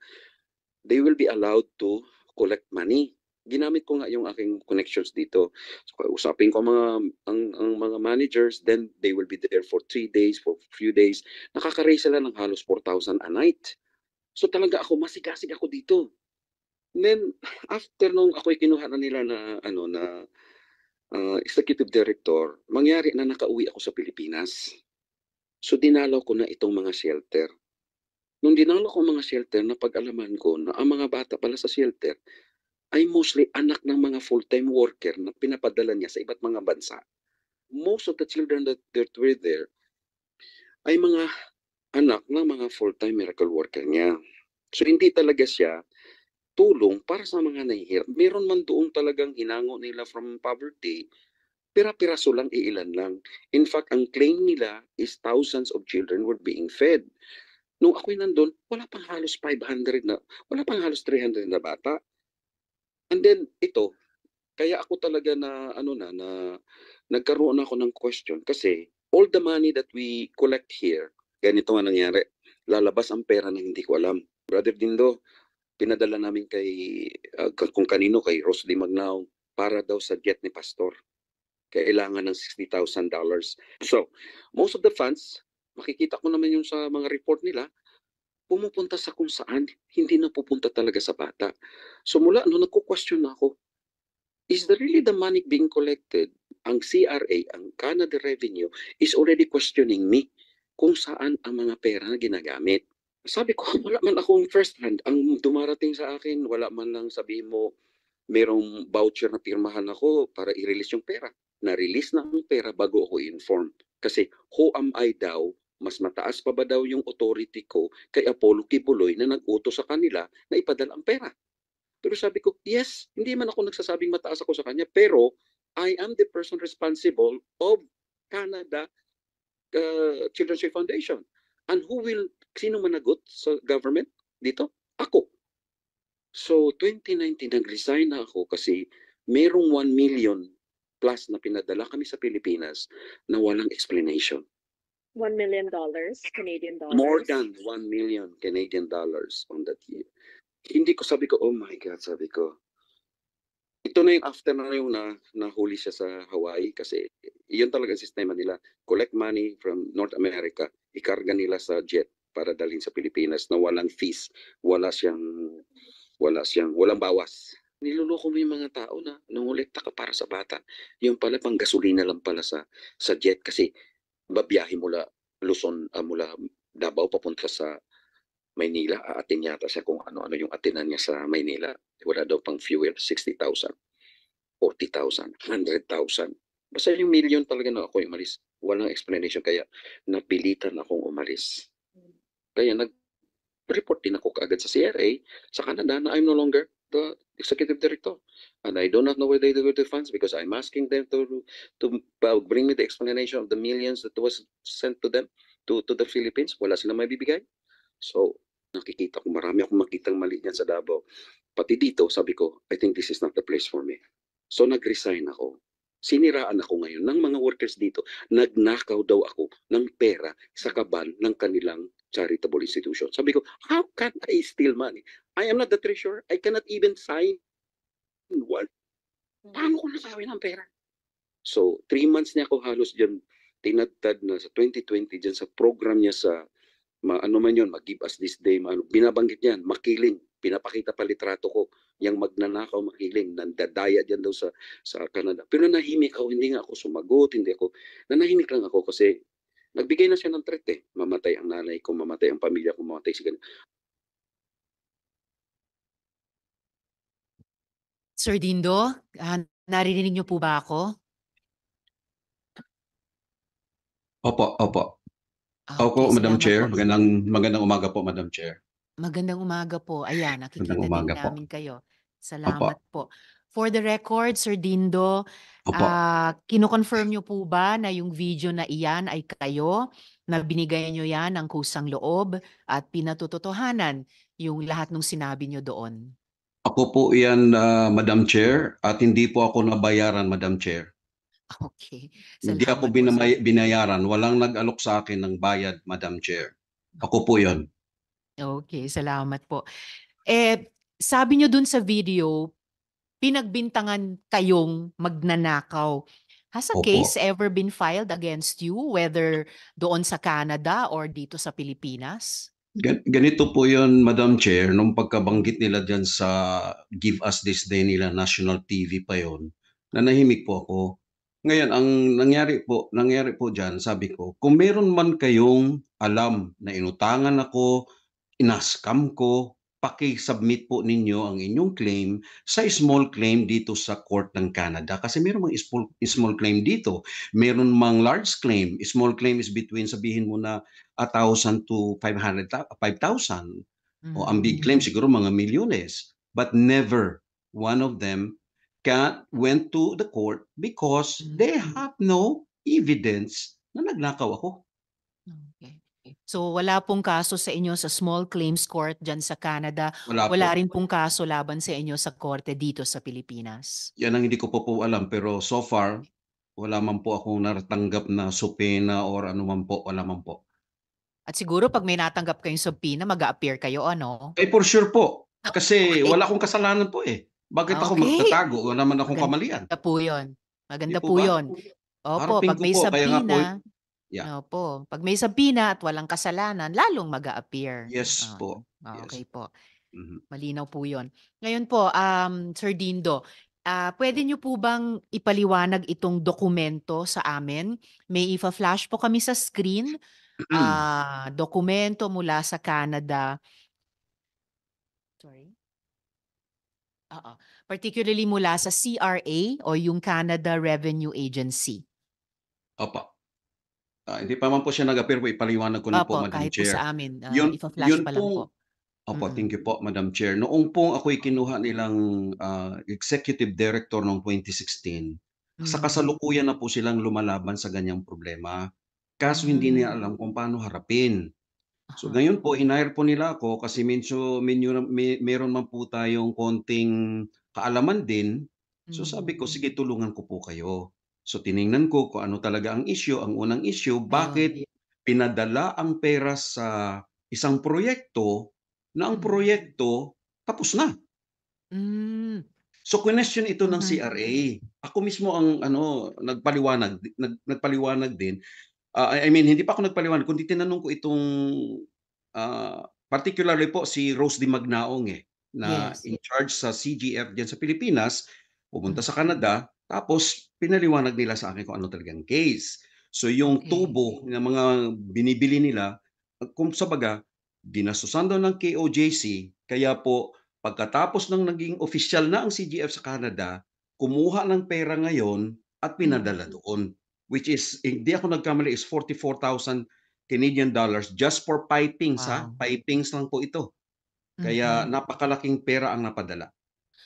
they will be allowed to collect money ginamit ko nga yung aking connections dito. So, usapin ko mga ang, ang mga managers, then they will be there for three days, for few days. Nakaka-raise sila ng halos 4,000 a night. So talaga ako, masigasig ako dito. And then, after nung ako'y kinuha na nila na, ano, na uh, executive director, mangyari na nakauwi ako sa Pilipinas. So dinalo ko na itong mga shelter. Nung dinalo ko mga shelter, napag-alaman ko na ang mga bata pala sa shelter, ay mostly anak ng mga full-time worker na pinapadala niya sa iba't mga bansa. Most of the children that, that were there ay mga anak ng mga full-time miracle worker niya. So hindi talaga siya tulong para sa mga nahihirap. Meron man doon talagang hinango nila from poverty, pira-piraso lang iilan lang. In fact, ang claim nila is thousands of children were being fed. Nung ako'y nandun, wala pang halos 500 na, wala pang halos 300 na bata. And then ito, kaya ako talaga na ano na na nagkaroon ako ng question kasi all the money that we collect here, ganito ang nangyari. Lalabas ang pera na hindi ko alam. Brother Dindo, pinadala namin kay uh, kung kanino kay Rose Di Magnao para daw sa jet ni Pastor. Kailangan ng $60,000. So, most of the funds, makikita ko naman yung sa mga report nila, pumupunta sa kung saan, hindi na pupunta talaga sa bata. So mula ano, nagko-question na ako, is the really the money being collected, ang CRA, ang Canada Revenue, is already questioning me kung saan ang mga pera na ginagamit. Sabi ko, <laughs> wala man akong first hand. Ang dumarating sa akin, wala man lang sabi mo, mayroong voucher na pirmahan ako para i-release yung pera. Na-release na ang pera bago ako inform. Kasi who am I daw mas mataas pa ba daw yung authority ko kay Apollo Kibuloy na nag-uto sa kanila na ipadala ang pera? Pero sabi ko, yes, hindi man ako nagsasabing mataas ako sa kanya, pero I am the person responsible of Canada uh, Children's Day Foundation. And who will, sino managot sa government dito? Ako. So, 2019, nag-resign na ako kasi merong 1 million plus na pinadala kami sa Pilipinas na walang explanation one million dollars, Canadian dollars. More than 1 million Canadian dollars on that year. Hindi ko sabi ko, oh my God, sabi ko. Ito na yung after na yung na, nahuli siya sa Hawaii kasi yun talaga ang sistema nila. Collect money from North America, ikarga nila sa jet para dalhin sa Pilipinas na walang fees, wala siyang, wala siyang, walang bawas. Niluloko mo yung mga tao na nangulekta ka para sa bata. Yung pala pang gasolina lang pala sa, sa jet kasi babiyahe mula Luzon, uh, mula Davao papunta sa Maynila. Aatin ah, yata siya kung ano-ano yung atinan niya sa Maynila. Wala daw pang fuel, 60,000, 40,000, 100,000. Basta yung million talaga na ako umalis. Walang explanation kaya napilitan akong umalis. Hmm. Kaya nag-report din ako kaagad sa CRA sa Canada na I'm no longer the executive director. And I do not know where they were the funds because I'm asking them to to uh, bring me the explanation of the millions that was sent to them to, to the Philippines. Wala silang maibibigay. So, nakikita ko marami akong makitang mali niyan sa Davao. Pati dito, sabi ko, I think this is not the place for me. So, nagresign ako. Siniraan ako ngayon ng mga workers dito. Nagnakaw daw ako ng pera sa kaban ng kanilang charitable institution. Sabi ko, how can I steal money? I am not the treasurer. I cannot even sign one. Hmm. Paano ko nasawin ng pera? So, three months niya ako halos dyan tinatad na sa 2020 dyan sa program niya sa ma, ano man yun, mag-give us this day, ma, ano, binabanggit niyan, makiling. Pinapakita pa litrato ko, yung magnanakaw, makiling, nandadaya dyan daw sa, sa Canada. Pero nahimik ako, hindi nga ako sumagot, hindi ako, nanahimik lang ako kasi Nagbigay na siya ng threat eh. Mamatay ang nanay ko, mamatay ang pamilya ko, mamatay si ganun. Sir Dindo, uh, naririnig niyo po ba ako? Opo, opo. Ah, okay, opo, Madam Chair. Magandang, magandang umaga po, Madam Chair. Magandang umaga po. Ayan, nakikita din po. namin kayo. Salamat Opo. po. For the record, Sir Dindo, Opo. ah, kinoconfirm niyo po ba na yung video na iyan ay kayo, na binigay niyo yan ng kusang loob at pinatutotohanan yung lahat ng sinabi niyo doon? Ako po yan, ah, Madam Chair, at hindi po ako nabayaran, Madam Chair. Okay. Hindi ako po, binamay- binayaran. Walang nag-alok sa akin ng bayad, Madam Chair. Ako po yon. Okay, salamat po. Eh, sabi nyo dun sa video, pinagbintangan kayong magnanakaw. Has a Opo. case ever been filed against you, whether doon sa Canada or dito sa Pilipinas? Ganito po yun, Madam Chair, nung pagkabanggit nila dyan sa Give Us This Day nila, National TV pa yun, nanahimik po ako. Ngayon, ang nangyari po, nangyari po dyan, sabi ko, kung meron man kayong alam na inutangan ako, inaskam ko, paki-submit po ninyo ang inyong claim sa small claim dito sa court ng Canada kasi meron mga small, small claim dito meron mang large claim small claim is between sabihin mo na 1,000 to 500 5,000 mm-hmm. o ang big mm. claim siguro mga milyones but never one of them can went to the court because mm-hmm. they mm. have no evidence na nagnakaw ako okay So wala pong kaso sa inyo sa small claims court dyan sa Canada. Wala, wala po. rin pong kaso laban sa inyo sa korte dito sa Pilipinas. Yan ang hindi ko po po alam pero so far wala man po akong natanggap na subpoena or ano man po, wala man po. At siguro pag may natanggap kayong subpoena, mag appear kayo, ano? Eh, for sure po. Ah, Kasi okay. wala akong kasalanan po eh. Bakit okay. ako magtatago? Wala naman akong Maganda kamalian. Maganda po yun. Maganda po, po yun. Opo, pag may subpoena... Yeah. po. Pag may sabina at walang kasalanan, lalong mag-a-appear. Yes Oo. Ah, po. Oo, Yes. Okay po. Mhm. Malinaw po 'yon. Ngayon po, um, Sir Dindo, ah, pwede niyo po bang ipaliwanag itong dokumento sa amin? May ifa-flash po kami sa screen. Mm. ah, dokumento mula sa Canada. Sorry. Ah, Particularly mula sa CRA o yung Canada Revenue Agency. Opo. Ah, hindi pa man po siya nag-appear po, ipaliwanag ko na po, Opo, Madam kahit po Chair. sa amin, ah, Yun, ipa-flash yun pa lang po. opo, Mm. thank you po, Madam Chair. Noong pong ako'y kinuha nilang ah, executive director noong 2016, sa kasalukuyan na po silang lumalaban sa ganyang problema. Kaso hindi nila mm. alam kung paano harapin. So Aha. ngayon po, hinire po nila ako kasi minso, minyo, may, meron man po tayong konting kaalaman din. So sabi ko, mm. sige tulungan ko po kayo. So tiningnan ko kung ano talaga ang issue, ang unang issue, ah, bakit pinadala ang pera sa isang proyekto na ang mm. proyekto tapos na. Mm. So question ito ng mm. CRA. Ako mismo ang ano nagpaliwanag nag, nagpaliwanag din. Uh, I mean hindi pa ako nagpaliwanag kundi tinanong ko itong uh, particularly po si Rose Di Magnaong eh na yes. in charge sa CGF diyan sa Pilipinas, pumunta mm. sa Canada, tapos, pinaliwanag nila sa akin kung ano talagang case. So, yung okay. tubo ng mga binibili nila, ah, kung sabaga, ginastusan daw ng KOJC, kaya po, pagkatapos ng naging official na ang CGF sa Canada, kumuha ng pera ngayon at pinadala mm. doon. Which is, hindi ako nagkamali, is 44,000 Canadian dollars just for piping, Wow. Ha? Pipings lang po ito. Kaya mm-hmm. napakalaking pera ang napadala.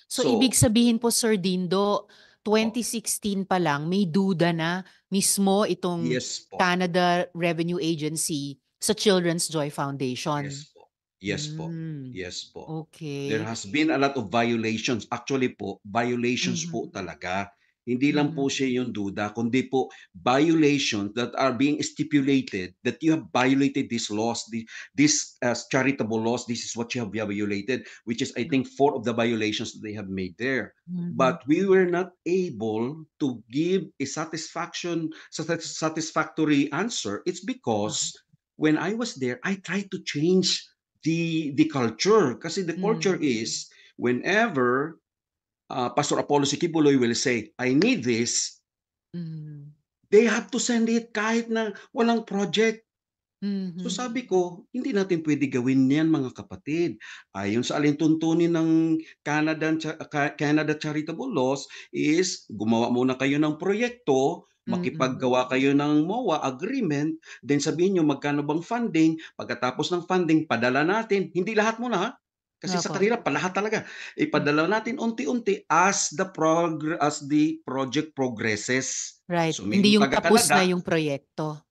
So, so ibig sabihin po Sir Dindo, 2016 pa lang, may duda na mismo itong yes, Canada Revenue Agency sa Children's Joy Foundation. Yes po. Yes po. Mm. Yes po. Okay. There has been a lot of violations. Actually po, violations mm-hmm. po talaga hindi lang mm. po siya yung duda, kundi po violations that are being stipulated that you have violated these laws, this, this uh, charitable laws, this is what you have violated, which is, I think, four of the violations that they have made there. Mm-hmm. But we were not able to give a satisfaction, satisfactory answer. It's because mm-hmm. when I was there, I tried to change the the culture. Kasi the culture mm-hmm. is, whenever uh, Pastor Apollo Sikibuloy will say, I need this, mm-hmm. they have to send it kahit na walang project. Mm-hmm. So sabi ko, hindi natin pwede gawin niyan mga kapatid. Ayon sa alintuntunin ng Canada, Canada Charitable Laws is gumawa muna kayo ng proyekto, mm-hmm. makipaggawa kayo ng MOA agreement, then sabihin nyo magkano bang funding, pagkatapos ng funding, padala natin. Hindi lahat muna ha. Kasi Opo. sa kanila palahat talaga. Ipadala natin unti-unti as the prog- as the project progresses. Right. So, Hindi yung tapos na yung proyekto.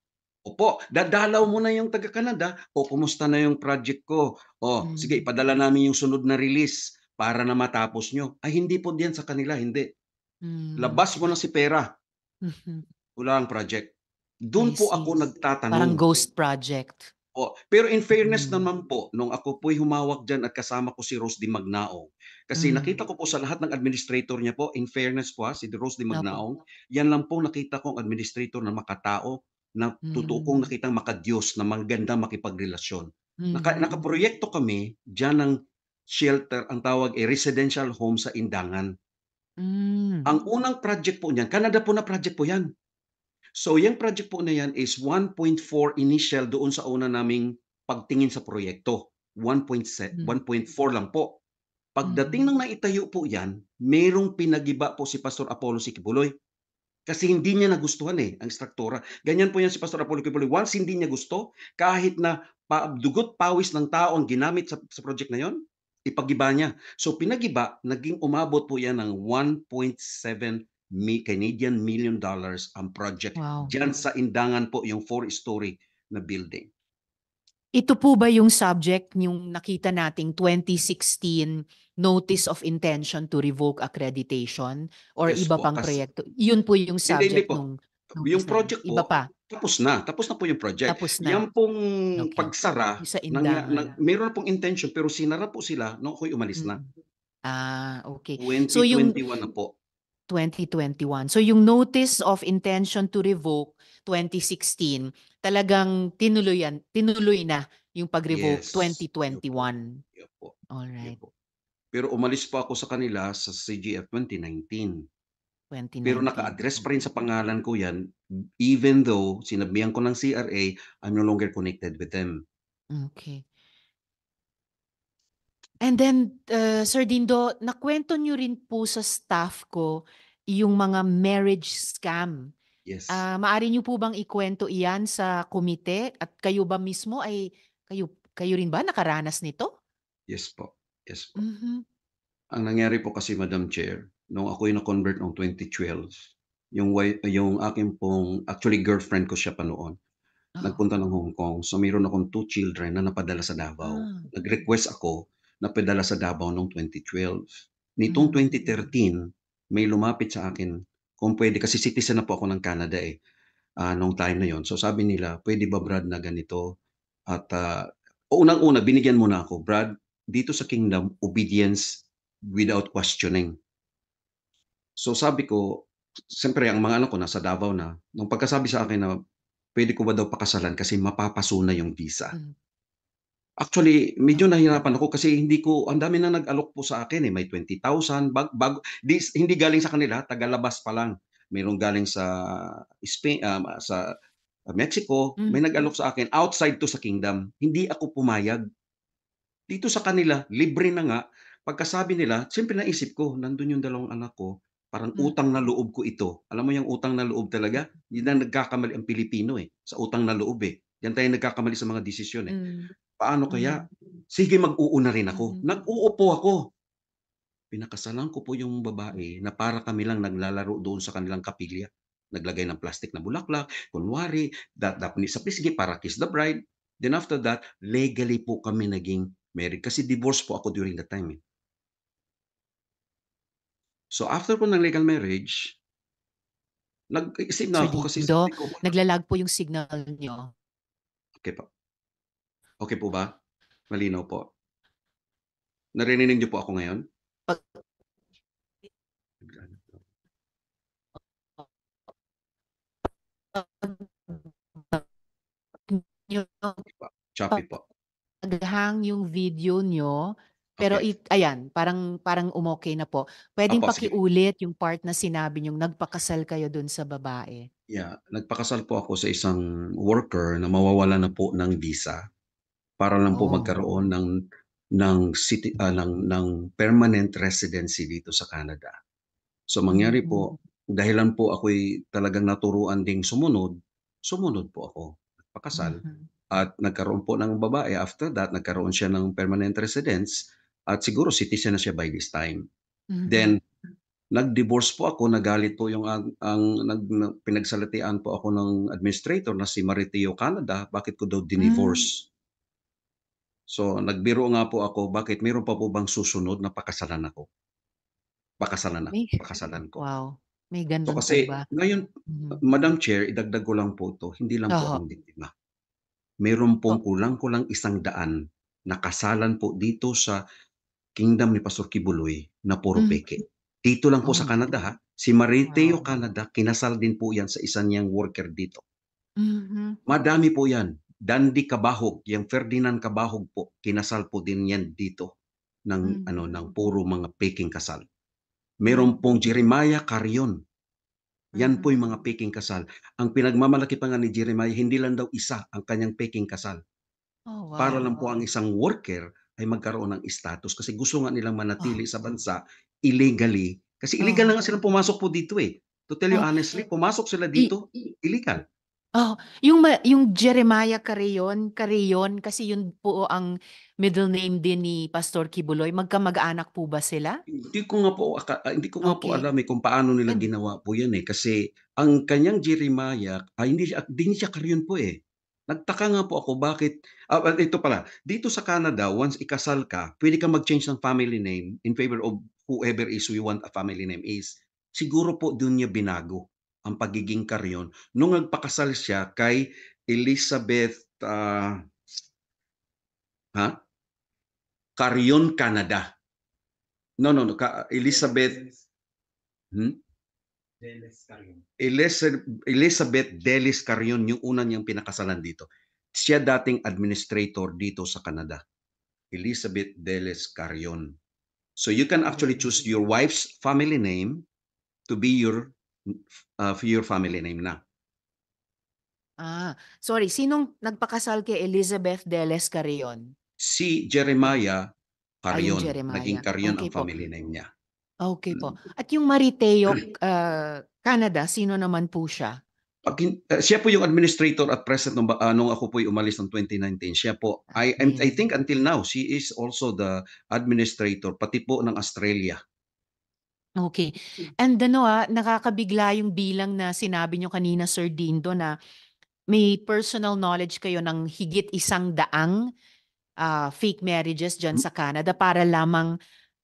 Opo, dadalaw mo na yung taga Canada. O kumusta na yung project ko? O hmm. sige, ipadala namin yung sunod na release para na matapos nyo. Ay hindi po diyan sa kanila, hindi. Hmm. Labas mo na si pera. Mm-hmm. Wala ang project. Doon po ako nagtatanong. Parang ghost project. Opo. Pero in fairness mm. naman po, nung ako po'y humawak dyan at kasama ko si Rose Di Magnaong, kasi mm. nakita ko po sa lahat ng administrator niya po, in fairness po ha, si Rose Di Magnaong, Opo. yan lang po nakita kong administrator na makatao, na mm. totoo kong hmm. nakitang makadiyos, na maganda makipagrelasyon. Mm. Naka, hmm. nakaproyekto kami dyan ng shelter, ang tawag ay eh, residential home sa Indangan. Mm. Ang unang project po niyan, Canada po na project po yan. So yung project po na yan is 1.4 initial doon sa una naming pagtingin sa proyekto. 1.4 hmm. lang po. Pagdating nang hmm. naitayo po yan, merong pinagiba po si Pastor Apollo Sikibuloy. Kasi hindi niya nagustuhan eh, ang struktura. Ganyan po yan si Pastor Apollo Kibuloy. Once hindi niya gusto, kahit na dugot pawis ng tao ang ginamit sa, sa project na yon, ipagiba niya. So pinagiba, naging umabot po yan ng 1.7 mi Canadian million dollars ang project. Wow. Diyan sa Indangan po yung four-story na building. Ito po ba yung subject yung nakita nating 2016 Notice of Intention to Revoke Accreditation or yes iba po, pang proyekto? Yun po yung subject hindi, hindi po. nung yung project na. po, iba pa. tapos na. Tapos na po yung project. Tapos na. Yan pong okay. pagsara, nang, nang, meron pong intention pero sinara po sila no, ako'y umalis hmm na. Ah, okay. 2021 so yung, na po. 2021. So yung notice of intention to revoke 2016, talagang tinuloyan, tinuloy na yung pag-revoke yes. 2021. Yep po. All right. Yep Pero umalis pa ako sa kanila sa CGF 2019. 2019. Pero naka-address pa rin sa pangalan ko yan even though sinabihan ko ng CRA, I'm no longer connected with them. Okay. And then, uh, Sir Dindo, nakwento niyo rin po sa staff ko yung mga marriage scam. Yes. Ah, maari niyo po bang ikwento iyan sa komite? At kayo ba mismo ay, kayo, kayo rin ba nakaranas nito? Yes po. Yes po. Mhm. Ang nangyari po kasi Madam Chair, nung ako'y na-convert noong 2012, yung yung akin pong actually girlfriend ko siya pa noon. Oo. Ah. Nagpunta ng Hong Kong. So mayroon akong two children na napadala sa Davao. Ah. Nag-request ako na pedala sa Davao noong 2012. Nitong 2013, mm. may lumapit sa akin kung pwede, kasi citizen na po ako ng Canada eh, uh, noong time na yon. So sabi nila, pwede ba Brad na ganito? At uh, unang-una, binigyan muna ako, Brad, dito sa kingdom, obedience without questioning. So sabi ko, siyempre ang mga anak ko nasa Davao na, nung pagkasabi sa akin na pwede ko ba daw pakasalan kasi mapapasuna yung visa. Mm-hmm. Actually, medyo nahirapan ako kasi hindi ko, ang dami na nag-alok po sa akin eh. May 20,000, bag, bag, di, hindi galing sa kanila, tagalabas pa lang. Mayroong galing sa Spain, um, sa Mexico, mm. may nag-alok sa akin outside to sa kingdom. Hindi ako pumayag. Dito sa kanila, libre na nga. Pagkasabi nila, siyempre naisip ko, nandun yung dalawang anak ko, parang mm. utang na loob ko ito. Alam mo yung utang na loob talaga? Hindi ang nagkakamali ang Pilipino eh, sa utang na loob eh. Diyan tayo nagkakamali sa mga desisyon eh. Mm. Paano hmm. kaya? Sige, mag-uuna rin ako. Hmm. Nag-uupo ako. Pinakasalan ko po yung babae na para kami lang naglalaro doon sa kanilang kapilya. Naglagay ng plastic na bulaklak, kunwari, dadapni sa pisgi para kiss the bride. Then after that, legally po kami naging married. Kasi divorce po ako during that time. Eh. So after po ng legal marriage, nag-isip na so, ako kasi... Do, naglalag po yung signal nyo. Okay po. Okay po ba? Malinaw po. Narinig niyo po ako ngayon? Choppy po. Naghang yung video nyo, pero okay. it, ayan, parang parang umokay na po. Pwedeng Opo, pakiulit sige. yung part na sinabi niyong nagpakasal kayo dun sa babae. Yeah, nagpakasal po ako sa isang worker na mawawala na po ng visa para lang po oh. magkaroon ng ng city uh, ng ng permanent residency dito sa Canada. So mangyari po mm. dahilan po ako'y talagang naturuan ding sumunod, sumunod po ako. Nagpakasal mm-hmm. at nagkaroon po ng babae after that nagkaroon siya ng permanent residence at siguro citizen na siya by this time. Mm-hmm. Then nag-divorce po ako, nagalit po yung ang, ang nag, pinagsalatian po ako ng administrator na si Maritio Canada, bakit ko daw dinivorce? Mm. So nagbiro nga po ako, bakit meron pa po bang susunod na pakasalan ako? Pakasalan ako, May, pakasalan ko. Wow. May ganun so, kasi po ba? Ngayon, mm-hmm. Madam Chair, idagdag ko lang po to, hindi lang po Oho. ang biktima. Meron pong Oh. kulang-kulang isang daan na kasalan po dito sa kingdom ni Pastor Kibuloy na puro Mm. peke. Dito lang po sa oh. Canada ha. Si Wow. Canada, kinasal din po yan sa isang niyang worker dito. Mhm. Madami po yan. Dandy Kabahog, yung Ferdinand Kabahog po, kinasal po din yan dito ng mm. ano ng puro mga peking kasal. Meron pong Jeremiah Carion. Yan mm. po yung mga peking kasal. Ang pinagmamalaki pa nga ni Jeremiah, hindi lang daw isa ang kanyang peking kasal. Oh, wow. Para lang po ang isang worker ay magkaroon ng status kasi gusto nga nilang manatili oh. sa bansa illegally. Kasi illegal oh. na nga silang pumasok po dito eh. To tell you oh. honestly, pumasok sila dito, I, illegal. Oh, yung ma yung Jeremiah Carreon, Carreon kasi yun po ang middle name din ni Pastor Kibuloy. Magkamag-anak po ba sila? Hindi ko nga po ah, hindi ko nga okay. po alam eh kung paano nila And, ginawa po 'yan eh kasi ang kanyang Jeremiah ay ah, hindi siya hindi siya Carreon po eh. Nagtaka nga po ako bakit uh, ito pala dito sa Canada once ikasal ka, pwede ka mag-change ng family name in favor of whoever is we want a family name is. Siguro po doon niya binago ang pagiging karyon nung nagpakasal siya kay Elizabeth uh, ha? Carrion Canada. No, no, no. Ka- Elizabeth hmm? Delis Carion. Elizabeth Delis Carion yung una niyang pinakasalan dito. Siya dating administrator dito sa Canada. Elizabeth Delis Carion. So you can actually choose your wife's family name to be your uh, for your family name na. Ah, sorry. Sinong nagpakasal kay Elizabeth Deles Carrion? Si Jeremiah Carrion. Naging Carrion okay ang po. family name niya. Okay po. Mm. At yung Mariteo, uh, Canada, sino naman po siya? uh, siya po yung administrator at president nung, uh, nung ako po umalis noong 2019. Siya po, I, I think until now, she is also the administrator, pati po ng Australia. Okay. Hmm. And ano, ah, nakakabigla yung bilang na sinabi niyo kanina Sir Dindo na may personal knowledge kayo ng higit isang daang, ah, fake marriages diyan hmm. sa Canada para lamang,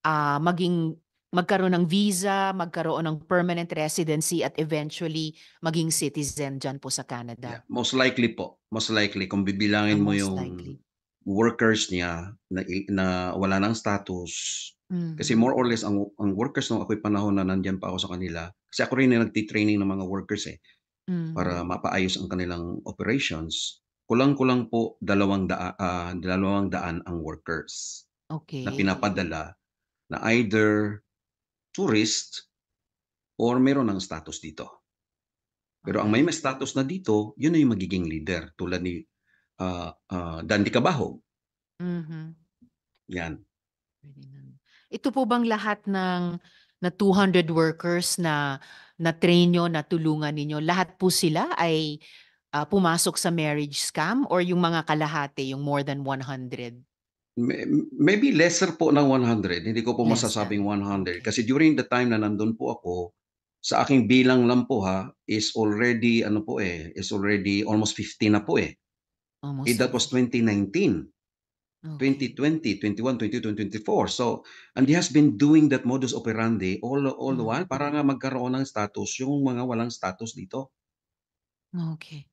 ah, maging magkaroon ng visa, magkaroon ng permanent residency at eventually maging citizen diyan po sa Canada. Yeah, most likely po, most likely kung bibilangin ah, mo yung likely. workers niya na na wala ng status Mm. Kasi more or less, ang, ang workers nung ako'y panahon na nandiyan pa ako sa kanila, kasi ako rin nagti-training ng mga workers eh, mm. para mapaayos ang kanilang operations, kulang-kulang po dalawang, da, uh, ah, dalawang daan ang workers okay. na pinapadala na either tourist or meron ng status dito. Pero okay. ang may may status na dito, yun na yung magiging leader tulad ni uh, uh, Dandy Kabahog. Mm-hmm. Yan. Ito po bang lahat ng na 200 workers na na-train nyo, tulungan ninyo, lahat po sila ay uh, pumasok sa marriage scam or yung mga kalahati, yung more than 100? Maybe lesser po ng 100. Hindi ko po lesser. masasabing 100. Kasi during the time na nandun po ako, sa aking bilang lang po ha, is already, ano po eh, is already almost 50 na po eh. Almost. It, eh, that was 2019. 2020, 21, 22, 24. So, and he has been doing that modus operandi all all the mm. while para nga magkaroon ng status yung mga walang status dito. Okay.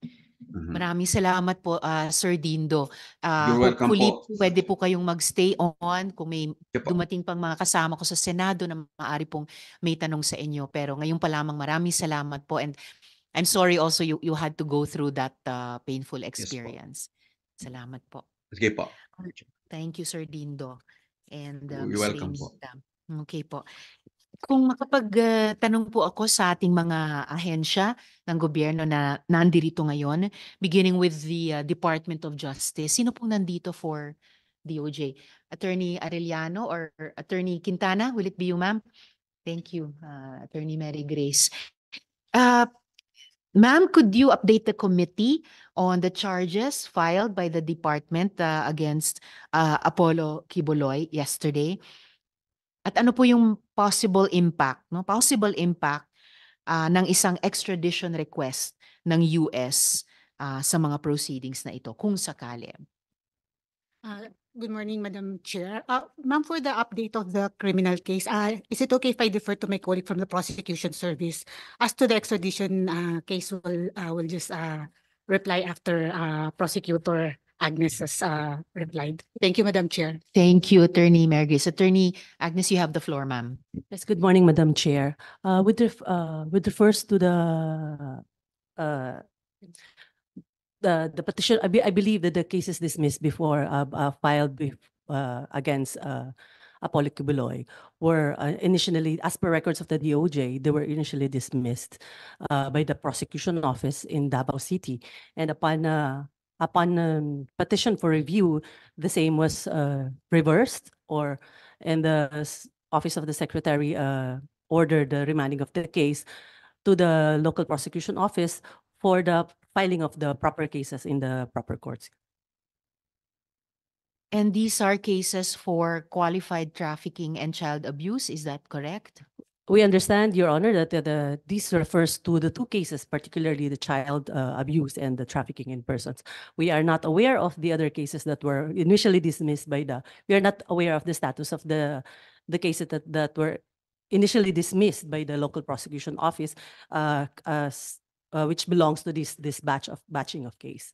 Mm-hmm. Maraming salamat po uh, Sir Dindo. Uh, You're welcome po. pwede po kayong magstay on kung may dumating pang mga kasama ko sa Senado na maaari pong may tanong sa inyo. Pero ngayon pa lamang maraming salamat po and I'm sorry also you you had to go through that uh, painful experience. Yes, po. Salamat po. Sige po. Thank you, Sir Dindo. And um, You're welcome po. Okay po. Kung makapagtanong uh, po ako sa ating mga ahensya ng gobyerno na nandirito ngayon, beginning with the uh, Department of Justice, sino pong nandito for DOJ? Attorney Arellano or Attorney Quintana? Will it be you, ma'am? Thank you, uh, Attorney Mary Grace. Uh, Ma'am, could you update the committee on the charges filed by the department uh, against uh, Apollo Kibuloy yesterday? At ano po yung possible impact, no? Possible impact uh, ng isang extradition request ng US uh, sa mga proceedings na ito kung sakali. Uh, Good morning, Madam Chair. Uh, Ma'am, for the update of the criminal case, uh, is it okay if I defer to my colleague from the prosecution service? As to the extradition uh, case, we'll, uh, we'll just uh, reply after uh, prosecutor Agnes has uh, replied. Thank you, Madam Chair. Thank you, Attorney Mergis. Attorney Agnes, you have the floor, ma'am. Yes, good morning, Madam Chair. Uh, with, ref uh, with refers to the uh, the the petition. I, be, I believe that the case is dismissed before uh, uh filed be, uh, against. Uh, Apollo Kibuloy were uh, initially, as per records of the DOJ, they were initially dismissed uh, by the prosecution office in Davao City. And upon uh, upon um, petition for review, the same was reversed, or and the office of the secretary ordered the remanding of the case to the local prosecution office for the filing of the proper cases in the proper courts. And these are cases for qualified trafficking and child abuse, is that correct? We understand, Your Honor, that the, the, this refers to the two cases, particularly the child uh, abuse and the trafficking in persons. We are not aware of the other cases that were initially dismissed by the. We are not aware of the status of the the cases that that were initially dismissed by the local prosecution office uh, as uh, which belongs to this this batch of batching of case.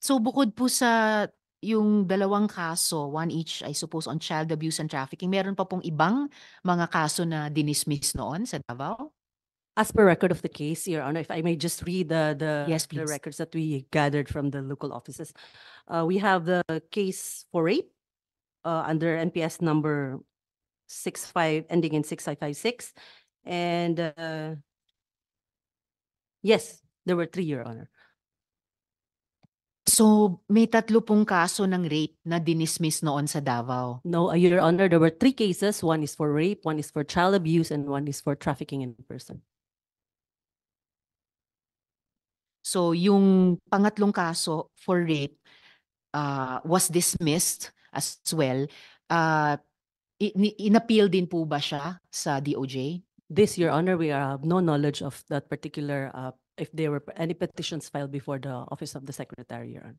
So bukod po sa yung dalawang kaso, one each I suppose on child abuse and trafficking, meron pa pong ibang mga kaso na dinismiss noon sa Davao? As per record of the case, Your Honor, if I may just read the the, yes, the records that we gathered from the local offices. Uh, we have the case for rape uh, under NPS number 65 ending in 6556 and uh, Yes, there were three, Your Honor. So, may tatlo pong kaso ng rape na dinismiss noon sa Davao. No, uh, Your Honor, there were three cases. One is for rape, one is for child abuse, and one is for trafficking in person. So, yung pangatlong kaso for rape uh, was dismissed as well. Uh, in- in- din po ba siya sa DOJ? this, Your Honor, we have no knowledge of that particular, uh, if there were any petitions filed before the Office of the Secretary, Your Honor.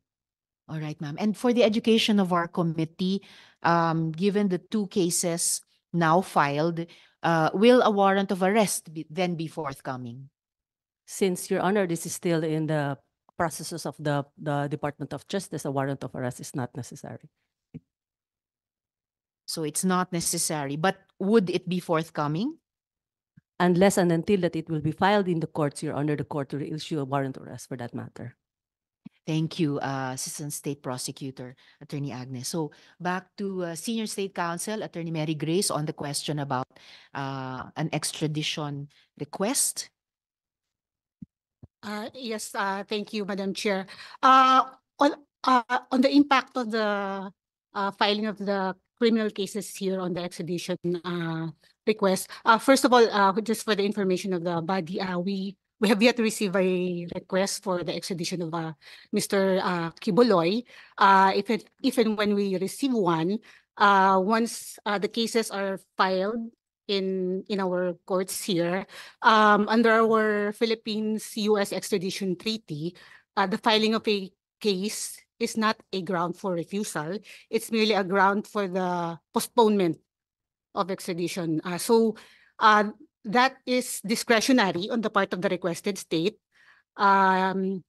All right, ma'am. And for the education of our committee, um, given the two cases now filed, uh, will a warrant of arrest be, then be forthcoming? Since, Your Honor, this is still in the processes of the, the Department of Justice, a warrant of arrest is not necessary. So it's not necessary, but would it be forthcoming? unless and until that it will be filed in the courts, Your Honor, the court will issue a warrant or arrest for that matter. Thank you, uh, Assistant State Prosecutor Attorney Agnes. So back to uh, Senior State Counsel Attorney Mary Grace on the question about uh, an extradition request. Uh, yes, uh, thank you, Madam Chair. Uh, on, uh, on the impact of the uh, filing of the criminal cases here on the extradition uh, request. Uh, first of all, uh, just for the information of the body, uh, we we have yet to receive a request for the extradition of uh, Mr. Uh, Kiboloy. Uh, if it, if and when we receive one, uh, once uh, the cases are filed in in our courts here, um, under our Philippines U.S. extradition treaty, uh, the filing of a case is not a ground for refusal. It's merely a ground for the postponement of extradition. Uh, so uh, that is discretionary on the part of the requested state, um,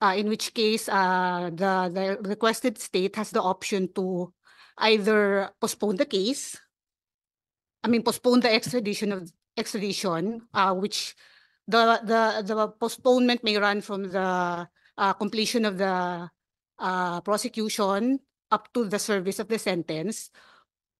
uh, in which case uh, the, the requested state has the option to either postpone the case, I mean postpone the extradition of extradition, uh, which the, the, the postponement may run from the uh, completion of the uh, prosecution up to the service of the sentence.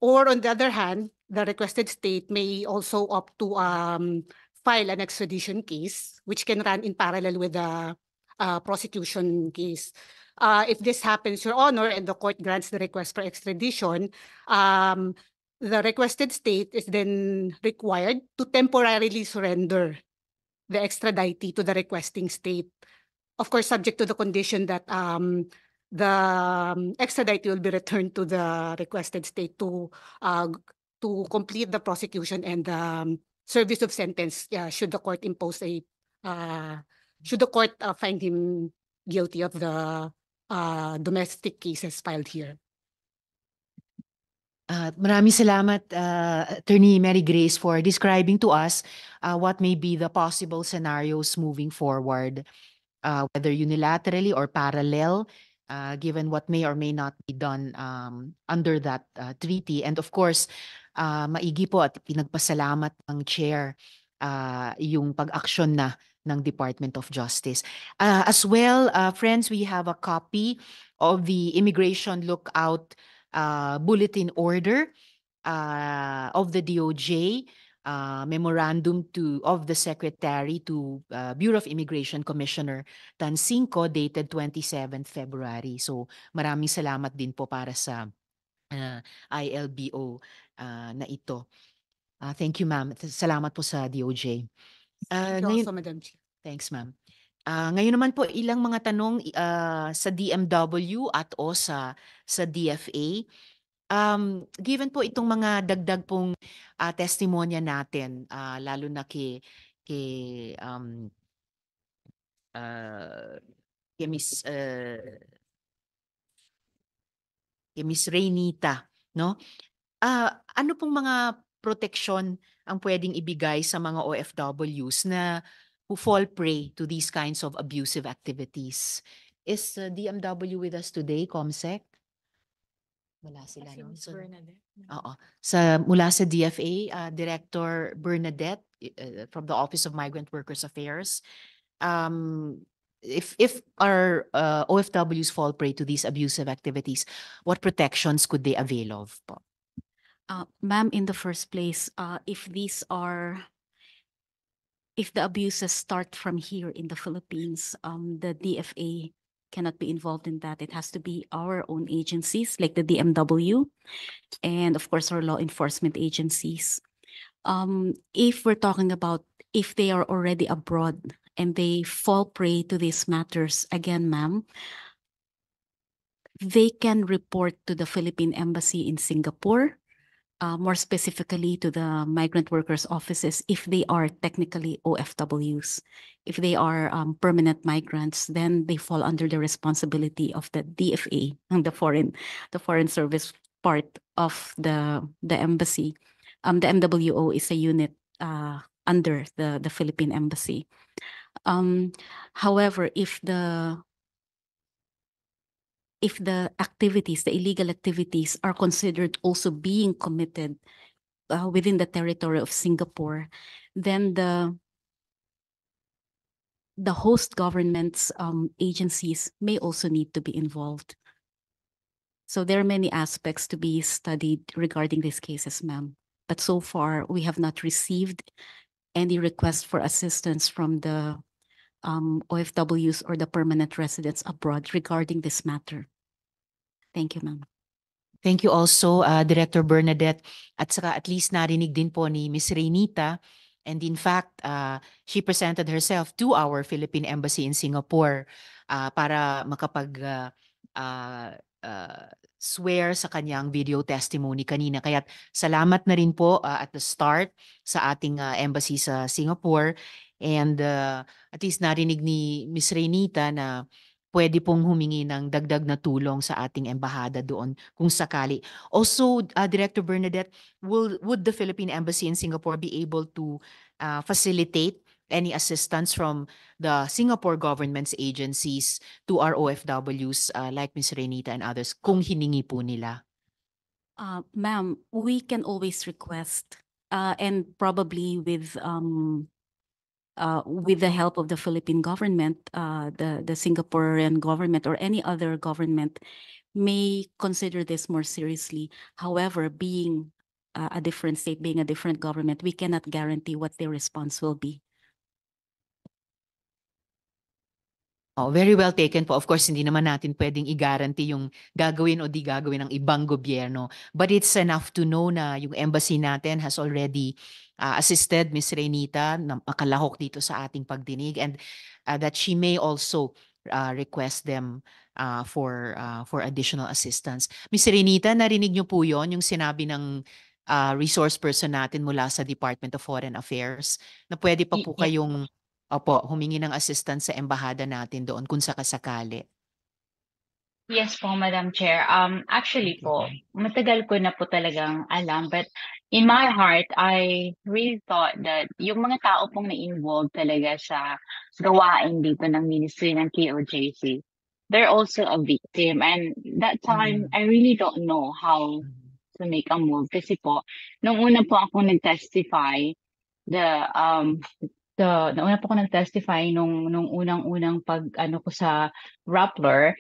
Or on the other hand, the requested state may also opt to um, file an extradition case, which can run in parallel with the uh, prosecution case. Uh, if this happens, Your Honor, and the court grants the request for extradition, um, the requested state is then required to temporarily surrender the extraditee to the requesting state. Of course, subject to the condition that um, the um, extraditee will be returned to the requested state to uh, to complete the prosecution and um, service of sentence uh, should the court impose a uh, should the court uh, find him guilty of the uh, domestic cases filed here. Uh, maraming salamat, uh, Attorney Mary Grace, for describing to us uh, what may be the possible scenarios moving forward, uh, whether unilaterally or parallel, uh, given what may or may not be done um, under that uh, treaty. And of course, ah, maigi po at pinagpasalamat ng chair uh, yung pag aksyon na ng Department of Justice. Uh, as well, uh, friends, we have a copy of the Immigration Lookout uh, Bulletin Order uh, of the DOJ uh, memorandum to of the secretary to ah, Bureau of Immigration Commissioner Tan Cinco dated 27 February. So maraming salamat din po para sa ah, ILBO uh, na ito. Uh, thank you, ma'am. Salamat po sa DOJ. Uh, ah, thank you also, Madam Chair. Thanks, ma'am. Uh, ngayon naman po ilang mga tanong uh, sa DMW at o sa sa DFA. Um, given po itong mga dagdag pong uh, testimonya natin uh, lalo na kay kay um uh, kay Miss uh, kay Miss Rainita, no? Ah, ano pong mga protection ang pwedeng ibigay sa mga OFWs na who fall prey to these kinds of abusive activities? Is uh, DMW with us today, Comsec? Wala sila. Kasi No? So, Bernadette. Mm. oo. Sa, mula sa DFA, uh, ah, Director Bernadette uh, from the Office of Migrant Workers Affairs. Um, if, if our uh, OFWs fall prey to these abusive activities, what protections could they avail of? Po? uh, ma'am, in the first place, uh, if these are, if the abuses start from here in the Philippines, um, the DFA cannot be involved in that. It has to be our own agencies like the DMW and of course our law enforcement agencies. Um, if we're talking about if they are already abroad and they fall prey to these matters again, ma'am, they can report to the Philippine Embassy in Singapore uh, more specifically to the migrant workers' offices if they are technically OFWs. If they are um, permanent migrants, then they fall under the responsibility of the DFA and <laughs> the foreign, the foreign service part of the the embassy. Um, the MWO is a unit uh, under the the Philippine embassy. Um, however, if the if the activities, the illegal activities, are considered also being committed uh, within the territory of Singapore, then the the host government's um, agencies may also need to be involved. So there are many aspects to be studied regarding these cases, ma'am. But so far, we have not received any request for assistance from the um, OFWs or the permanent residents abroad regarding this matter. Thank you, ma'am. Thank you also, uh, Director Bernadette. At saka at least narinig din po ni Ms. Reynita And in fact, uh, she presented herself to our Philippine Embassy in Singapore uh, para makapag uh, uh, uh, swear sa kanyang video testimony kanina. Kaya salamat na rin po uh, at the start sa ating uh, embassy sa Singapore. And uh, at least narinig ni Ms. Renita na pwede pong humingi ng dagdag na tulong sa ating embahada doon kung sakali. Also, uh, Director Bernadette, will, would the Philippine Embassy in Singapore be able to uh, facilitate any assistance from the Singapore government's agencies to our OFWs uh, like Ms. Renita and others kung hiningi po nila? Uh, Ma'am, we can always request uh, and probably with um, Uh, with the help of the Philippine government, uh, the, the Singaporean government, or any other government, may consider this more seriously. However, being uh, a different state, being a different government, we cannot guarantee what their response will be. Oh, very well taken po. Of course, hindi naman natin pwedeng i-guarantee yung gagawin o di gagawin ng ibang gobyerno. But it's enough to know na yung embassy natin has already uh, assisted Ms. Renita na makalahok dito sa ating pagdinig and uh, that she may also uh, request them uh, for uh, for additional assistance. Ms. Renita, narinig niyo po yon yung sinabi ng uh, resource person natin mula sa Department of Foreign Affairs na pwede pa po kayong Opo, humingi ng assistance sa embahada natin doon kung sakasakali. Yes po, Madam Chair. Um, actually po, matagal ko na po talagang alam. But in my heart, I really thought that yung mga tao pong na-involved talaga sa gawain dito ng Ministry ng KOJC, they're also a victim. And that time, mm-hmm. I really don't know how to make a move. Kasi po, nung una po ako nag-testify, the um So, nauna po ako nag-testify nung, nung unang-unang pag ano ko sa Rappler,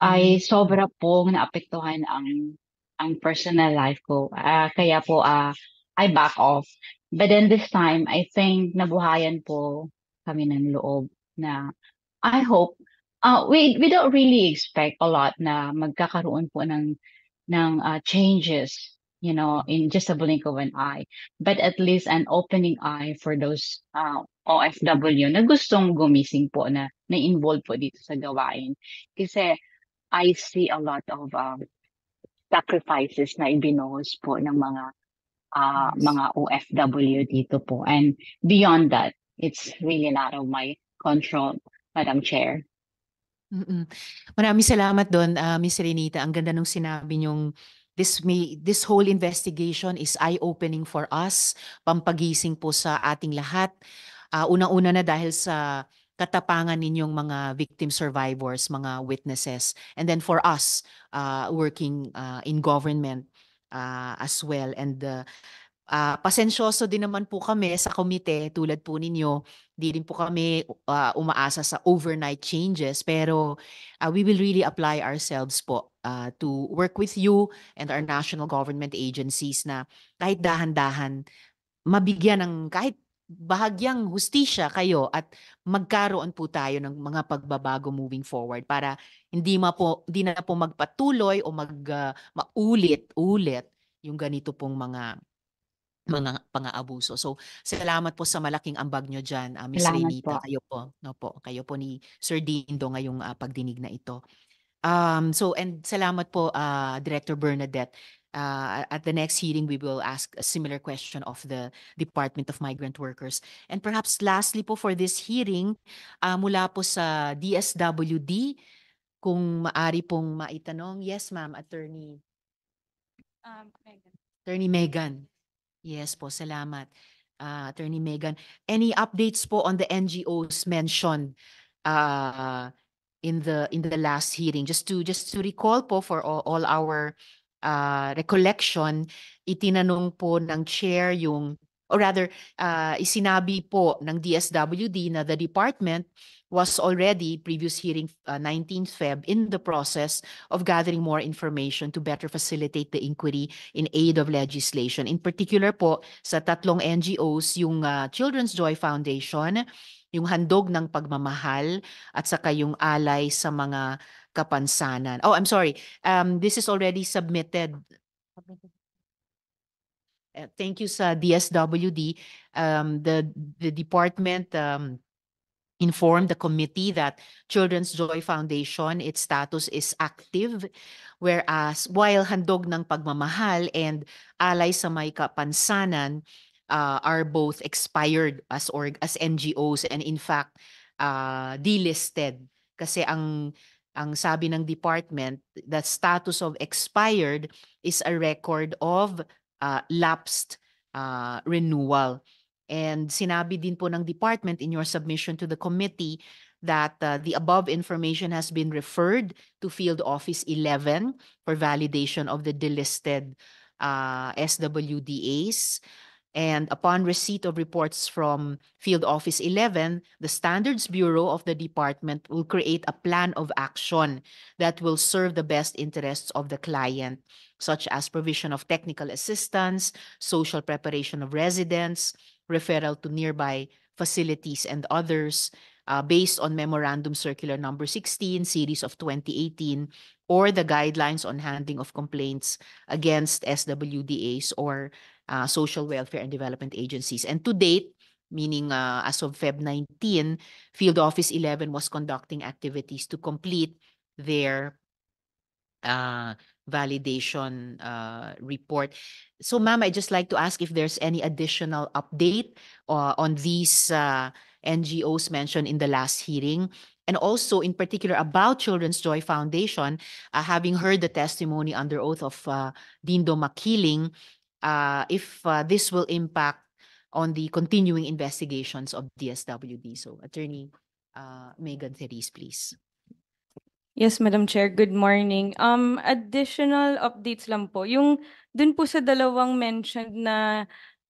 ay mm. sobra pong naapektuhan ang ang personal life ko. Uh, kaya po, uh, I back off. But then this time, I think nabuhayan po kami ng loob na I hope uh, we we don't really expect a lot na magkakaroon po ng ng uh, changes you know in just a blink of an eye but at least an opening eye for those uh, OFW na gustong gumising po na na-involve po dito sa gawain. Kasi I see a lot of um, sacrifices na ibinuhos po ng mga uh, mga OFW dito po. And beyond that, it's really not of my control, Madam Chair. Mm-mm. Maraming salamat doon, uh, ah, Ms. Renita. Ang ganda nung sinabi niyong this may this whole investigation is eye-opening for us, pampagising po sa ating lahat. Uh, Unang-una na dahil sa katapangan ninyong mga victim survivors, mga witnesses. And then for us, uh, working uh, in government uh, as well. And uh, uh, pasensyoso din naman po kami sa komite tulad po ninyo. Di din po kami uh, umaasa sa overnight changes. Pero uh, we will really apply ourselves po uh, to work with you and our national government agencies na kahit dahan-dahan, mabigyan ng kahit bahagyang hustisya kayo at magkaroon po tayo ng mga pagbabago moving forward para hindi ma po hindi na po magpatuloy o mag uh, ah, maulit-ulit yung ganito pong mga mga pang-aabuso. So, salamat po sa malaking ambag nyo dyan, uh, ah, Ms. Renita. Po. Kayo po, no po, kayo po ni Sir Dindo ngayong uh, pagdinig na ito. Um, so, and salamat po, uh, Director Bernadette uh, at the next hearing, we will ask a similar question of the Department of Migrant Workers. And perhaps lastly po for this hearing, uh, mula po sa DSWD, kung maari pong maitanong. Yes, ma'am, attorney. Um, Megan. Attorney Megan. Yes po, salamat. Uh, attorney Megan, any updates po on the NGOs mentioned uh, in the in the last hearing? Just to just to recall po for all, all our uh, recollection, itinanong po ng chair yung or rather uh, isinabi po ng DSWD na the department was already previous hearing uh, ah, 19th Feb in the process of gathering more information to better facilitate the inquiry in aid of legislation. In particular po sa tatlong NGOs, yung uh, Children's Joy Foundation, yung handog ng pagmamahal at saka yung alay sa mga kapansanan. Oh, I'm sorry. Um, this is already submitted. Uh, thank you sa DSWD. Um, the, the department um, informed the committee that Children's Joy Foundation, its status is active, whereas while handog ng pagmamahal and alay sa may kapansanan uh, are both expired as org as NGOs and in fact uh, delisted kasi ang ang sabi ng department, the status of expired is a record of uh, lapsed uh, renewal. And sinabi din po ng department in your submission to the committee that uh, the above information has been referred to Field Office 11 for validation of the delisted uh, SWDAs. And upon receipt of reports from Field Office 11, the Standards Bureau of the department will create a plan of action that will serve the best interests of the client, such as provision of technical assistance, social preparation of residents, referral to nearby facilities and others uh, based on Memorandum Circular Number 16, Series of 2018, or the guidelines on handling of complaints against SWDAs or uh, social welfare and development agencies. And to date, meaning uh, as of Feb 19, Field Office 11 was conducting activities to complete their uh, validation uh, report. So, ma'am, I just like to ask if there's any additional update uh, on these uh, NGOs mentioned in the last hearing. And also, in particular, about Children's Joy Foundation, uh, having heard the testimony under oath of uh, Dindo Makiling, uh, if uh, this will impact on the continuing investigations of DSWD. So, Attorney uh, Megan Therese, please. Yes, Madam Chair. Good morning. Um, additional updates lang po. Yung dun po sa dalawang mentioned na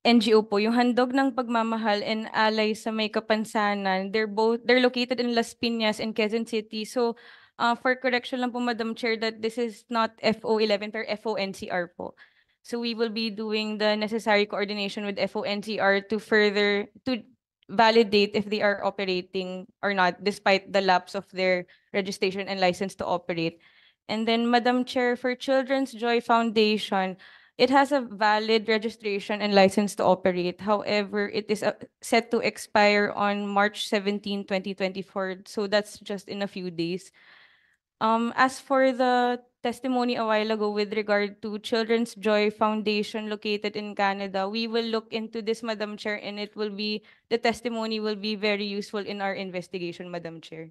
NGO po, yung handog ng pagmamahal and ally sa may kapansanan, they're both, they're located in Las Piñas and Quezon City. So, uh, for correction lang po, Madam Chair, that this is not FO11, pero FONCR po. So we will be doing the necessary coordination with FONCR to further to validate if they are operating or not, despite the lapse of their registration and license to operate. And then, Madam Chair, for Children's Joy Foundation, it has a valid registration and license to operate. However, it is uh, set to expire on March 17, 2024. So that's just in a few days. Um, as for the testimony a while ago with regard to Children's Joy Foundation located in Canada. We will look into this, Madam Chair, and it will be, the testimony will be very useful in our investigation, Madam Chair.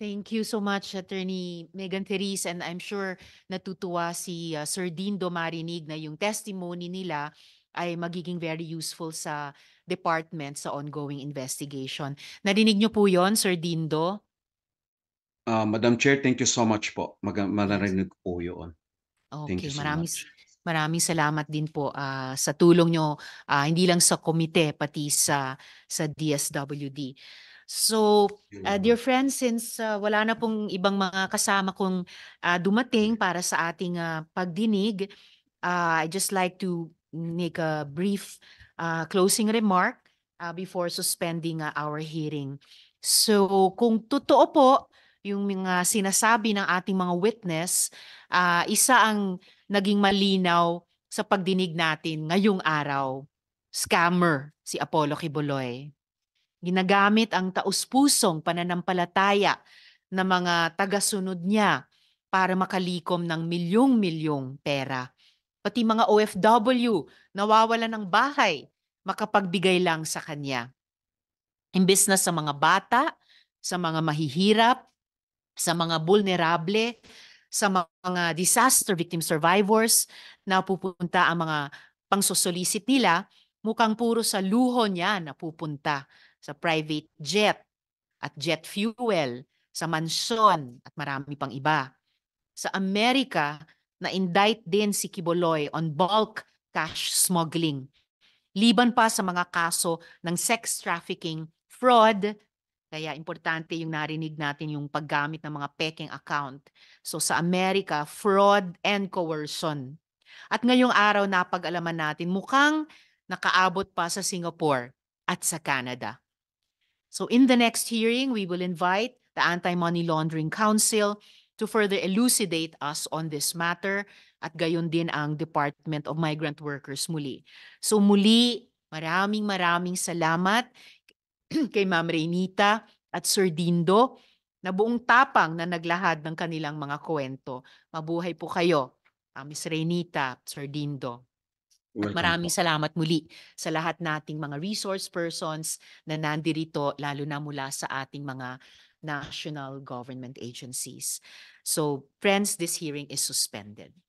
Thank you so much, Attorney Megan Therese. And I'm sure natutuwa si uh, Sir Dean Domarinig na yung testimony nila ay magiging very useful sa department sa ongoing investigation. Narinig niyo po yon, Sir Dindo? Ah, Madam Chair, thank you so much po. Maga maririnig ko po yun. Thank Okay, you so maraming much. maraming salamat din po ah, sa tulong nyo ah, hindi lang sa komite pati sa sa DSWD. So, Yun ah, dear friends, since ah, wala na pong ibang mga kasama kong ah, dumating para sa ating ah, pagdinig, ah, I just like to make a brief ah, closing remark ah, before suspending ah, our hearing. So, kung totoo po yung mga sinasabi ng ating mga witness, uh, isa ang naging malinaw sa pagdinig natin ngayong araw. Scammer si Apollo Kibuloy. Ginagamit ang taus-pusong pananampalataya na mga tagasunod niya para makalikom ng milyong-milyong pera. Pati mga OFW nawawala ng bahay, makapagbigay lang sa kanya. Imbis na sa mga bata, sa mga mahihirap, sa mga vulnerable, sa mga disaster victim survivors na pupunta ang mga pangsosolicit nila, mukhang puro sa luho niya na pupunta sa private jet at jet fuel, sa mansyon at marami pang iba. Sa Amerika, na-indict din si Kiboloy on bulk cash smuggling. Liban pa sa mga kaso ng sex trafficking, fraud, kaya importante yung narinig natin yung paggamit ng mga peking account. So sa Amerika, fraud and coercion. At ngayong araw napag-alaman natin mukhang nakaabot pa sa Singapore at sa Canada. So in the next hearing, we will invite the Anti-Money Laundering Council to further elucidate us on this matter at gayon din ang Department of Migrant Workers muli. So muli, maraming maraming salamat <clears throat> kay Ma'am Reynita at Sir Dindo na buong tapang na naglahad ng kanilang mga kwento. Mabuhay po kayo, uh, ah, Ms. Reynita, Sir Dindo. At maraming salamat muli sa lahat nating mga resource persons na nandirito lalo na mula sa ating mga national government agencies. So friends, this hearing is suspended.